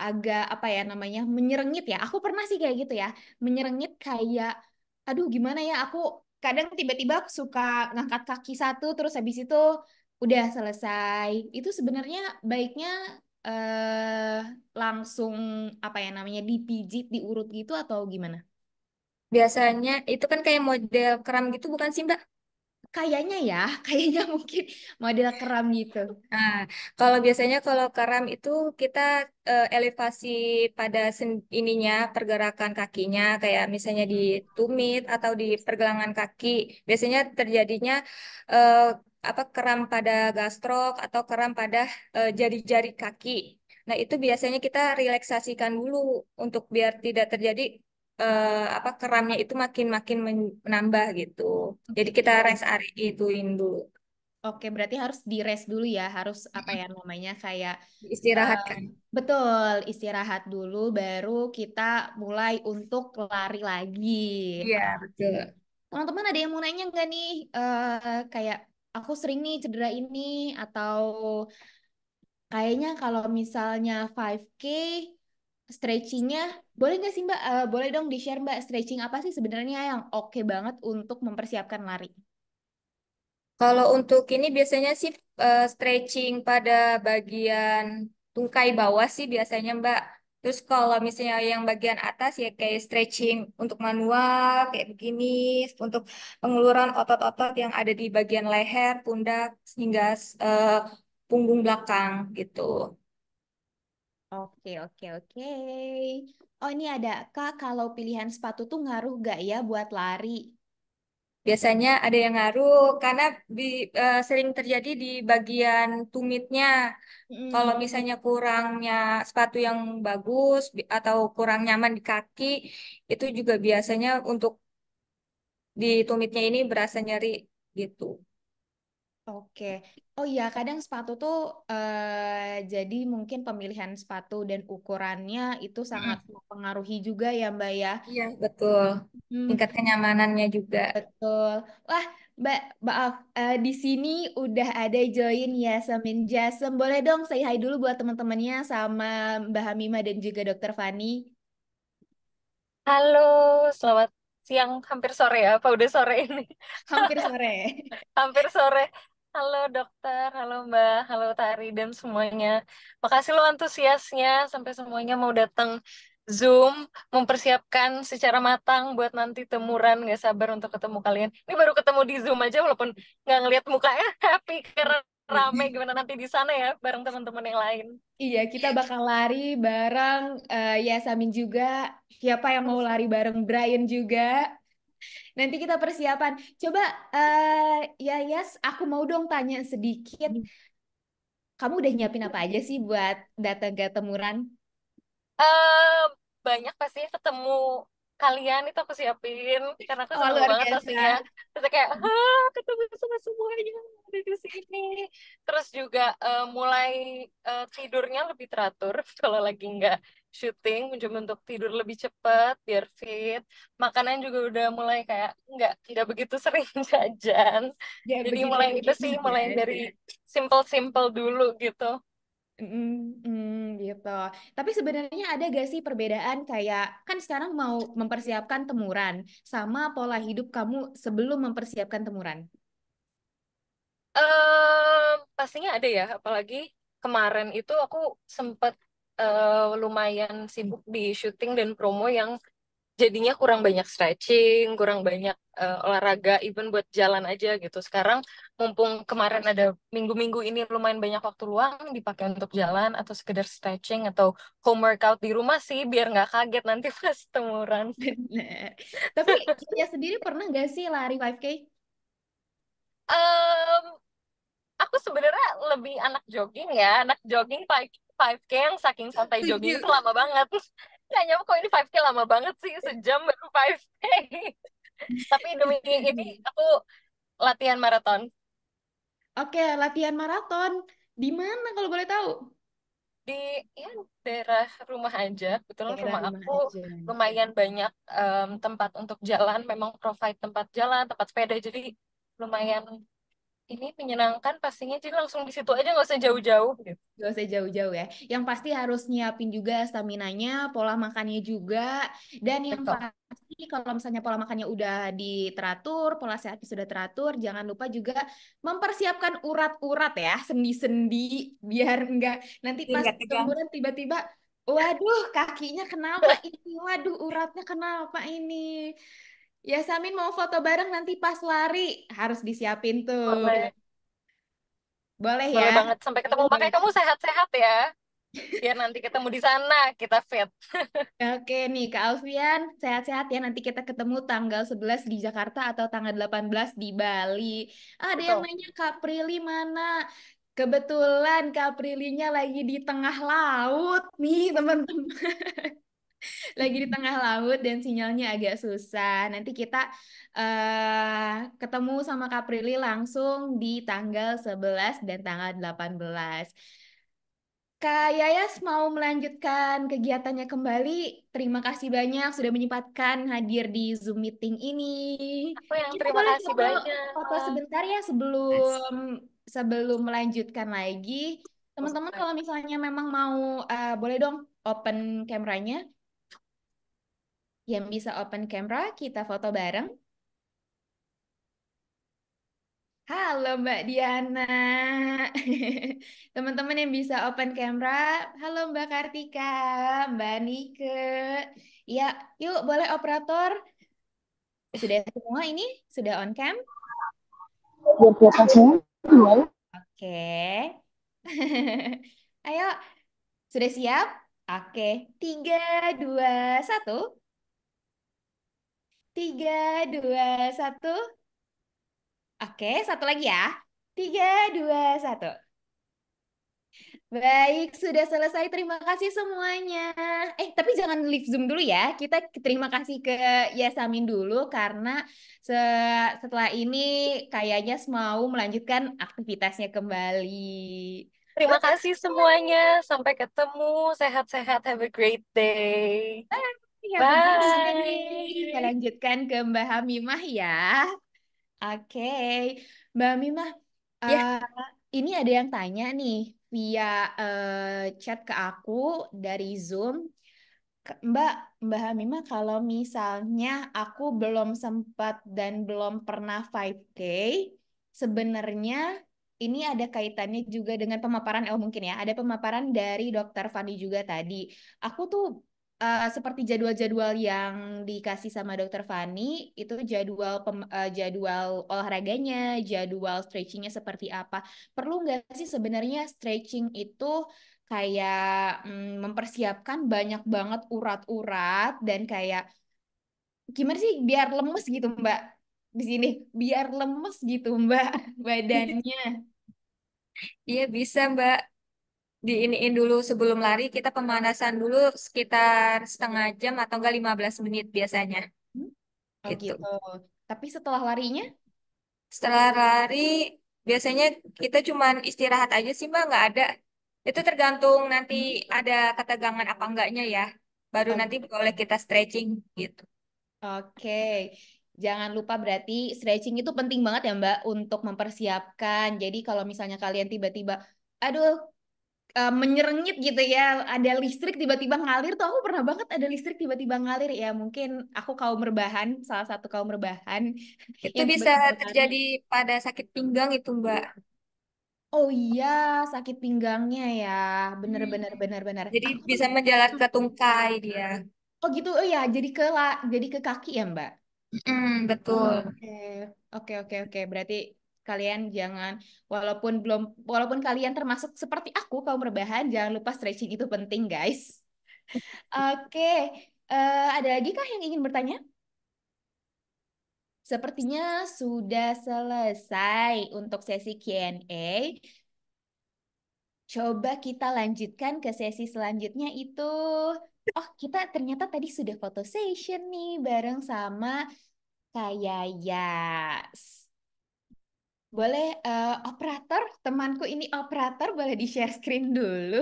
agak apa ya namanya menyerengit ya. Aku pernah sih kayak gitu ya, menyerengit kayak aduh gimana ya aku kadang tiba-tiba suka ngangkat kaki satu terus habis itu udah selesai. Itu sebenarnya baiknya eh, langsung apa ya namanya dipijit, diurut gitu atau gimana? Biasanya itu kan kayak model keram gitu bukan sih Mbak? Kayaknya ya, kayaknya mungkin model keram gitu. Nah, kalau biasanya kalau keram itu kita uh, elevasi pada ininya pergerakan kakinya kayak misalnya di tumit atau di pergelangan kaki. Biasanya terjadinya uh, apa kram pada gastrok atau kram pada eh, jari-jari uh, kaki. Nah, itu biasanya kita relaksasikan dulu untuk biar tidak terjadi uh, apa keramnya itu makin-makin menambah gitu. Jadi kita rest area ituin dulu. Oke, berarti harus di rest dulu ya, harus apa ya namanya kayak istirahat eh, betul, istirahat dulu baru kita mulai untuk lari lagi. Iya, betul. Teman-teman ada yang mau nanya nggak nih uh, kayak aku sering nih cedera ini atau kayaknya kalau misalnya 5K stretchingnya boleh nggak sih mbak uh, boleh dong di share mbak stretching apa sih sebenarnya yang oke okay banget untuk mempersiapkan lari kalau untuk ini biasanya sih uh, stretching pada bagian tungkai bawah sih biasanya mbak Terus kalau misalnya yang bagian atas ya kayak stretching untuk manual kayak begini, untuk pengeluaran otot-otot yang ada di bagian leher, pundak hingga uh, punggung belakang gitu. Oke, oke, oke. Oh, ini ada Kak, kalau pilihan sepatu tuh ngaruh gak ya buat lari? Biasanya ada yang ngaruh karena bi, uh, sering terjadi di bagian tumitnya. Mm. Kalau hmm. misalnya kurangnya sepatu yang bagus atau kurang nyaman di kaki, itu juga biasanya untuk di tumitnya ini berasa nyeri gitu. Oke, Oh iya, kadang sepatu tuh uh, jadi mungkin pemilihan sepatu dan ukurannya itu sangat hmm. mempengaruhi juga ya Mbak ya. Iya, betul. Hmm, Tingkat kenyamanannya juga. betul. Wah, Mbak, maaf, uh, di sini udah ada join Yasemin Jasem. Boleh dong saya hi dulu buat teman-temannya sama Mbak Hamima dan juga Dokter Fani. Halo, selamat siang, hampir sore ya, apa udah sore ini? Hampir sore. Hampir sore. Halo dokter, halo Mbak, halo Tari dan semuanya. Makasih lo antusiasnya sampai semuanya mau datang Zoom, mempersiapkan secara matang buat nanti temuran, gak sabar untuk ketemu kalian. Ini baru ketemu di Zoom aja walaupun nggak ngelihat mukanya, tapi karena rame gimana nanti di sana ya bareng teman-teman yang lain. Iya, kita bakal lari bareng uh, Yasamin juga. Siapa yang mau lari bareng Brian juga? Nanti kita persiapan. Coba uh, ya Yes, aku mau dong tanya sedikit. Hmm. Kamu udah nyiapin apa aja sih buat datang ke Temuran? Uh, banyak pasti ketemu kalian itu aku siapin karena aku selalu oh, banget biasa. pastinya terus kayak ah ketemu sama semuanya di sini terus juga uh, mulai uh, tidurnya lebih teratur kalau lagi nggak syuting mencoba untuk tidur lebih cepat biar fit makanan juga udah mulai kayak nggak tidak begitu sering jajan ya, jadi begini, mulai begini, itu sih mulai begini. Ya. dari simple simple dulu gitu Mm, gitu. Tapi sebenarnya ada gak sih perbedaan kayak kan sekarang mau mempersiapkan temuran sama pola hidup kamu sebelum mempersiapkan temuran? Um, pastinya ada ya, apalagi kemarin itu aku sempat uh, lumayan sibuk di syuting dan promo yang jadinya kurang banyak stretching, kurang banyak uh, olahraga, even buat jalan aja gitu. Sekarang mumpung kemarin ada minggu-minggu ini lumayan banyak waktu luang dipakai untuk jalan atau sekedar stretching atau home workout di rumah sih biar nggak kaget nanti pas temuran. Tapi ya sendiri pernah nggak sih lari 5K? Um, aku sebenarnya lebih anak jogging ya, anak jogging pagi 5K yang saking santai iya. jogging itu lama banget. Kayaknya kok ini 5K lama banget sih, sejam baru 5K. Tapi demi ini aku latihan maraton. Oke, latihan maraton. Di mana kalau boleh tahu? Di ya, daerah rumah aja. Betul rumah, rumah aku aja. lumayan banyak um, tempat untuk jalan. Memang provide tempat jalan, tempat sepeda. Jadi lumayan ini menyenangkan pastinya jadi langsung di situ aja nggak usah jauh-jauh gitu nggak usah jauh-jauh ya yang pasti harus nyiapin juga stamina nya pola makannya juga dan yang Betul. pasti kalau misalnya pola makannya udah diteratur pola sehatnya sudah teratur jangan lupa juga mempersiapkan urat-urat ya sendi-sendi biar nggak nanti pas kemudian tiba-tiba waduh kakinya kenapa ini waduh uratnya kenapa ini Ya, Samin mau foto bareng nanti pas lari. Harus disiapin tuh. Boleh. Boleh ya. Boleh banget. Sampai ketemu. Makanya kamu sehat-sehat ya. Ya nanti ketemu di sana, kita fit. Oke nih, Kak Alfian, sehat-sehat ya. Nanti kita ketemu tanggal 11 di Jakarta atau tanggal 18 di Bali. Ada Betul. yang nanya, Kak Prilly mana? Kebetulan Kak Prilinya lagi di tengah laut nih, teman-teman. lagi di tengah laut dan sinyalnya agak susah. Nanti kita uh, ketemu sama Kaprili langsung di tanggal 11 dan tanggal 18. Kak Yayas mau melanjutkan kegiatannya kembali. Terima kasih banyak sudah menyempatkan hadir di Zoom meeting ini. Aku yang kita terima boleh kasih foto, banyak. Foto sebentar ya sebelum sebelum melanjutkan lagi. Teman-teman kalau misalnya memang mau uh, boleh dong open kameranya yang bisa open camera, kita foto bareng. Halo Mbak Diana. Teman-teman yang bisa open camera, halo Mbak Kartika, Mbak Nike. Ya, yuk boleh operator. Sudah semua ini? Sudah on cam? Oke. Ayo, sudah siap? Oke, tiga, dua, satu. Tiga, dua, satu. Oke, satu lagi ya. Tiga, dua, satu. Baik, sudah selesai. Terima kasih semuanya. Eh, tapi jangan leave Zoom dulu ya. Kita terima kasih ke Yasamin dulu karena se setelah ini kayaknya mau melanjutkan aktivitasnya kembali. Terima kasih semuanya. Sampai ketemu. Sehat-sehat. Have a great day. Bye. Iya, Bye. Kita lanjutkan ke Mbak Hamimah ya. Oke, okay. Mbak Hamimah, yeah. Ya. uh, ini ada yang tanya nih via uh, chat ke aku dari Zoom. Mbak, Mbak Hamimah kalau misalnya aku belum sempat dan belum pernah 5K, sebenarnya ini ada kaitannya juga dengan pemaparan, oh mungkin ya, ada pemaparan dari Dokter Fandi juga tadi. Aku tuh uh, seperti jadwal-jadwal yang dikasih sama dokter Fani itu jadwal pem, uh, jadwal olahraganya, jadwal stretchingnya seperti apa. Perlu nggak sih sebenarnya stretching itu kayak mm, mempersiapkan banyak banget urat-urat dan kayak gimana sih biar lemes gitu Mbak di sini biar lemes gitu Mbak badannya. Iya bisa Mbak diiniin dulu sebelum lari kita pemanasan dulu sekitar setengah jam atau enggak 15 menit biasanya. Hmm? Oh, gitu. gitu. Tapi setelah larinya? Setelah lari biasanya kita cuman istirahat aja sih Mbak, nggak ada. Itu tergantung nanti hmm. ada ketegangan apa enggaknya ya. Baru oh. nanti boleh kita stretching gitu. Oke. Okay. Jangan lupa berarti stretching itu penting banget ya Mbak untuk mempersiapkan. Jadi kalau misalnya kalian tiba-tiba aduh uh, menyerengit gitu ya ada listrik tiba-tiba ngalir tuh aku pernah banget ada listrik tiba-tiba ngalir ya mungkin aku kaum rebahan salah satu kaum rebahan itu bisa terjadi pada sakit pinggang itu mbak Oh iya, sakit pinggangnya ya. Bener-bener, hmm. bener-bener. Jadi aku bisa menjalar ke tungkai dia. Oh gitu, oh ya, jadi ke la, jadi ke kaki ya Mbak. Mm, betul. oke, oke, oke. Berarti kalian jangan walaupun belum walaupun kalian termasuk seperti aku kaum berbahan jangan lupa stretching itu penting guys oke okay. uh, eh, ada lagi kah yang ingin bertanya Sepertinya sudah selesai untuk sesi Q&A. Coba kita lanjutkan ke sesi selanjutnya itu. Oh, kita ternyata tadi sudah foto session nih bareng sama kayak Yas boleh uh, operator, temanku ini operator, boleh di-share screen dulu.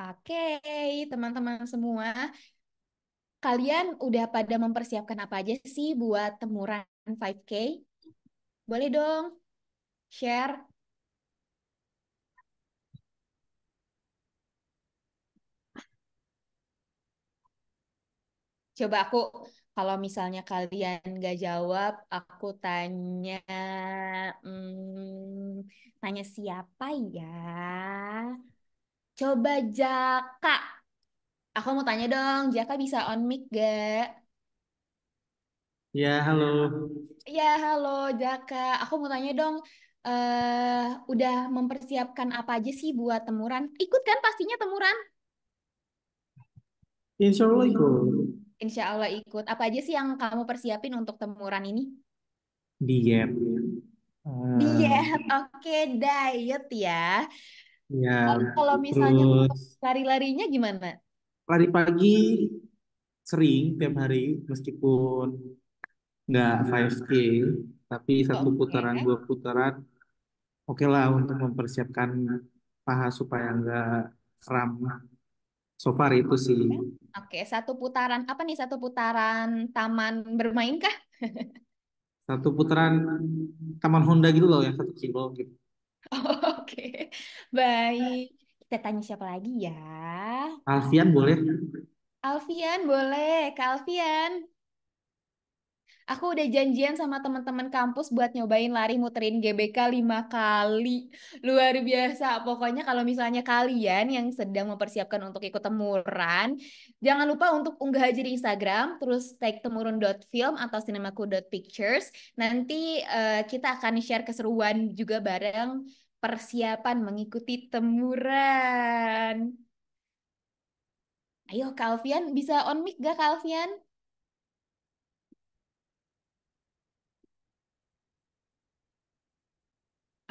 Oke, teman-teman semua, kalian udah pada mempersiapkan apa aja sih buat temuran 5K? Boleh dong share Coba aku kalau misalnya kalian nggak jawab, aku tanya, hmm, tanya siapa ya? Coba Jaka. Aku mau tanya dong, Jaka bisa on mic gak? Ya, halo. Ya, halo Jaka. Aku mau tanya dong, eh udah mempersiapkan apa aja sih buat temuran? Ikut kan pastinya temuran? Insya Allah ikut. Insya Allah ikut. Apa aja sih yang kamu persiapin untuk temuran ini? Diet. Uh, diet, oke okay, diet ya. Ya. kalau misalnya lari-larinya gimana? Lari pagi sering tiap hari meskipun nggak 5K tapi satu okay. putaran dua putaran oke okay lah untuk mempersiapkan paha supaya nggak kram So far itu sih. Oke, okay. satu putaran apa nih? Satu putaran taman bermain kah? satu putaran taman Honda gitu loh yang satu kilo gitu. Oke, okay. baik. Kita tanya siapa lagi ya? Alfian boleh? Alfian boleh, Kak Alfian. Aku udah janjian sama teman-teman kampus buat nyobain lari muterin GBK lima kali. Luar biasa. Pokoknya kalau misalnya kalian yang sedang mempersiapkan untuk ikut temuran, jangan lupa untuk unggah aja di Instagram, terus tag temurun.film atau cinemaku.pictures. Nanti uh, kita akan share keseruan juga bareng persiapan mengikuti temuran. Ayo Kalvian, bisa on mic gak Kalvian?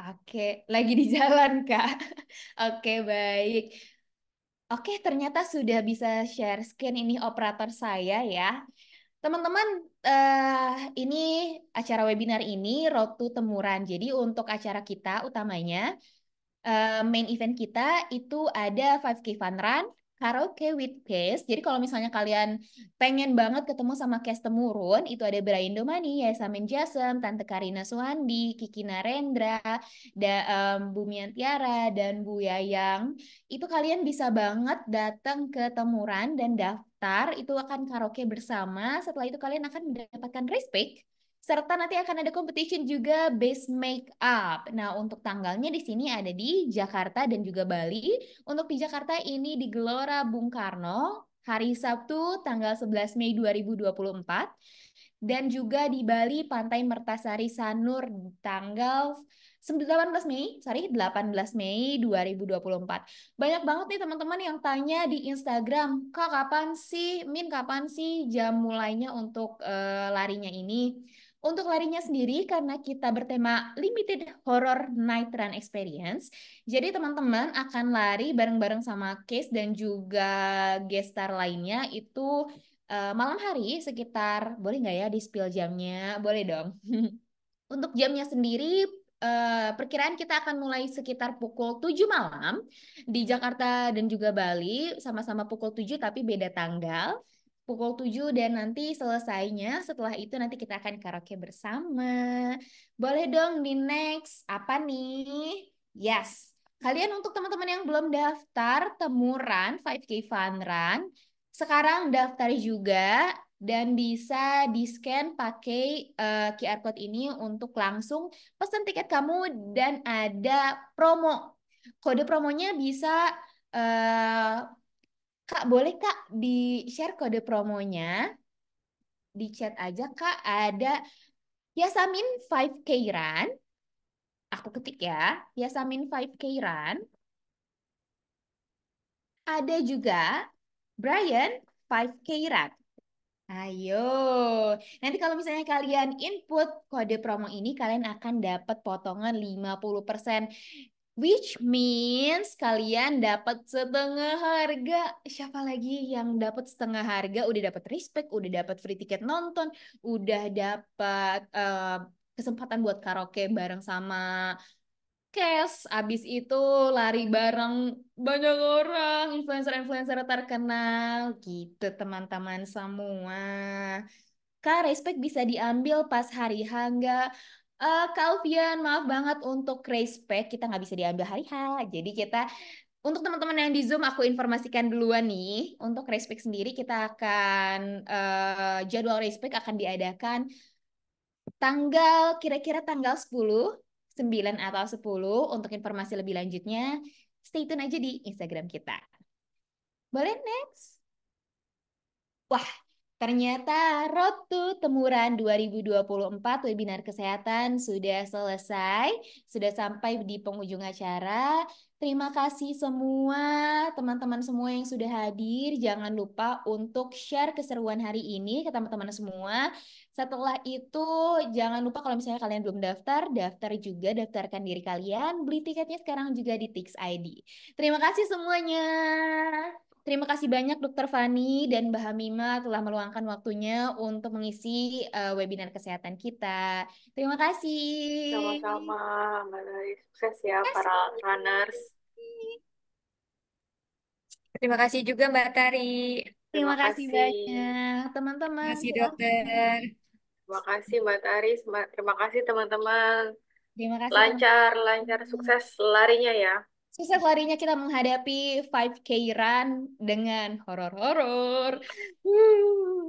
Oke, lagi di jalan, Kak. Oke, baik. Oke, ternyata sudah bisa share screen ini operator saya ya. Teman-teman, uh, ini acara webinar ini Road to Temuran. Jadi untuk acara kita utamanya, uh, main event kita itu ada 5K Fun Run, karaoke with Case. Jadi kalau misalnya kalian pengen banget ketemu sama Case Temurun, itu ada Brian Domani, Yesa Menjasem, Tante Karina Suhandi, Kiki Narendra, da, um, Tiara, dan Bu Yayang. Itu kalian bisa banget datang ke Temuran dan daftar. Itu akan karaoke bersama. Setelah itu kalian akan mendapatkan respect serta nanti akan ada competition juga base make up. Nah, untuk tanggalnya di sini ada di Jakarta dan juga Bali. Untuk di Jakarta ini di Gelora Bung Karno hari Sabtu tanggal 11 Mei 2024 dan juga di Bali Pantai Mertasari Sanur tanggal 18 Mei, sorry 18 Mei 2024. Banyak banget nih teman-teman yang tanya di Instagram, "Kak, kapan sih Min kapan sih jam mulainya untuk uh, larinya ini?" Untuk larinya sendiri, karena kita bertema Limited Horror Night Run Experience, jadi teman-teman akan lari bareng-bareng sama Case dan juga guest star lainnya itu uh, malam hari sekitar, boleh nggak ya di spill jamnya? Boleh dong. Untuk jamnya sendiri, Uh, perkiraan kita akan mulai sekitar pukul 7 malam di Jakarta dan juga Bali, sama-sama pukul 7 tapi beda tanggal pukul 7 dan nanti selesainya setelah itu nanti kita akan karaoke bersama. Boleh dong di next apa nih? Yes. Kalian untuk teman-teman yang belum daftar Temuran 5K Fun Run, sekarang daftar juga dan bisa di-scan pakai uh, eh, QR code ini untuk langsung pesan tiket kamu dan ada promo. Kode promonya bisa uh, Kak, boleh Kak di-share kode promonya? Di chat aja Kak, ada Yasamin 5K Run. Aku ketik ya, Yasamin 5K Run. Ada juga Brian 5K Run. Ayo, nanti kalau misalnya kalian input kode promo ini, kalian akan dapat potongan 50% Which means kalian dapat setengah harga. Siapa lagi yang dapat setengah harga? Udah dapat respect, udah dapat free tiket nonton, udah dapat uh, kesempatan buat karaoke bareng sama cash. Abis itu lari bareng banyak orang, influencer-influencer terkenal gitu teman-teman semua. Kak, respect bisa diambil pas hari hangga uh, eh, Kalvian maaf banget untuk race pack kita nggak bisa diambil hari H jadi kita untuk teman-teman yang di Zoom aku informasikan duluan nih untuk race pack sendiri kita akan uh, jadwal race pack akan diadakan tanggal kira-kira tanggal 10 9 atau 10 untuk informasi lebih lanjutnya stay tune aja di Instagram kita. Boleh next? Wah, Ternyata Road to Temuran 2024 webinar kesehatan sudah selesai, sudah sampai di penghujung acara. Terima kasih semua teman-teman semua yang sudah hadir. Jangan lupa untuk share keseruan hari ini ke teman-teman semua. Setelah itu jangan lupa kalau misalnya kalian belum daftar, daftar juga, daftarkan diri kalian. Beli tiketnya sekarang juga di Tix ID. Terima kasih semuanya. Terima kasih banyak Dokter Fani dan Mbak Hamima telah meluangkan waktunya untuk mengisi uh, webinar kesehatan kita. Terima kasih. Sama-sama, Mbak Sukses ya Terima para runners. Terima kasih juga Mbak Tari. Terima, Terima kasih banyak teman-teman. Terima kasih dokter. Terima kasih Mbak Tari. Terima kasih teman-teman. Terima kasih. Lancar, lancar, sukses larinya ya. Susah larinya kita menghadapi 5K run dengan horor-horor.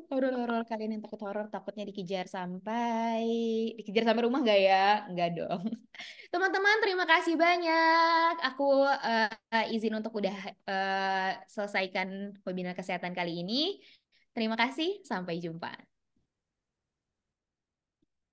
Horor-horor kalian yang takut horor takutnya dikejar sampai dikejar sampai rumah gak ya? Enggak dong. Teman-teman terima kasih banyak. Aku uh, izin untuk udah uh, selesaikan webinar kesehatan kali ini. Terima kasih, sampai jumpa.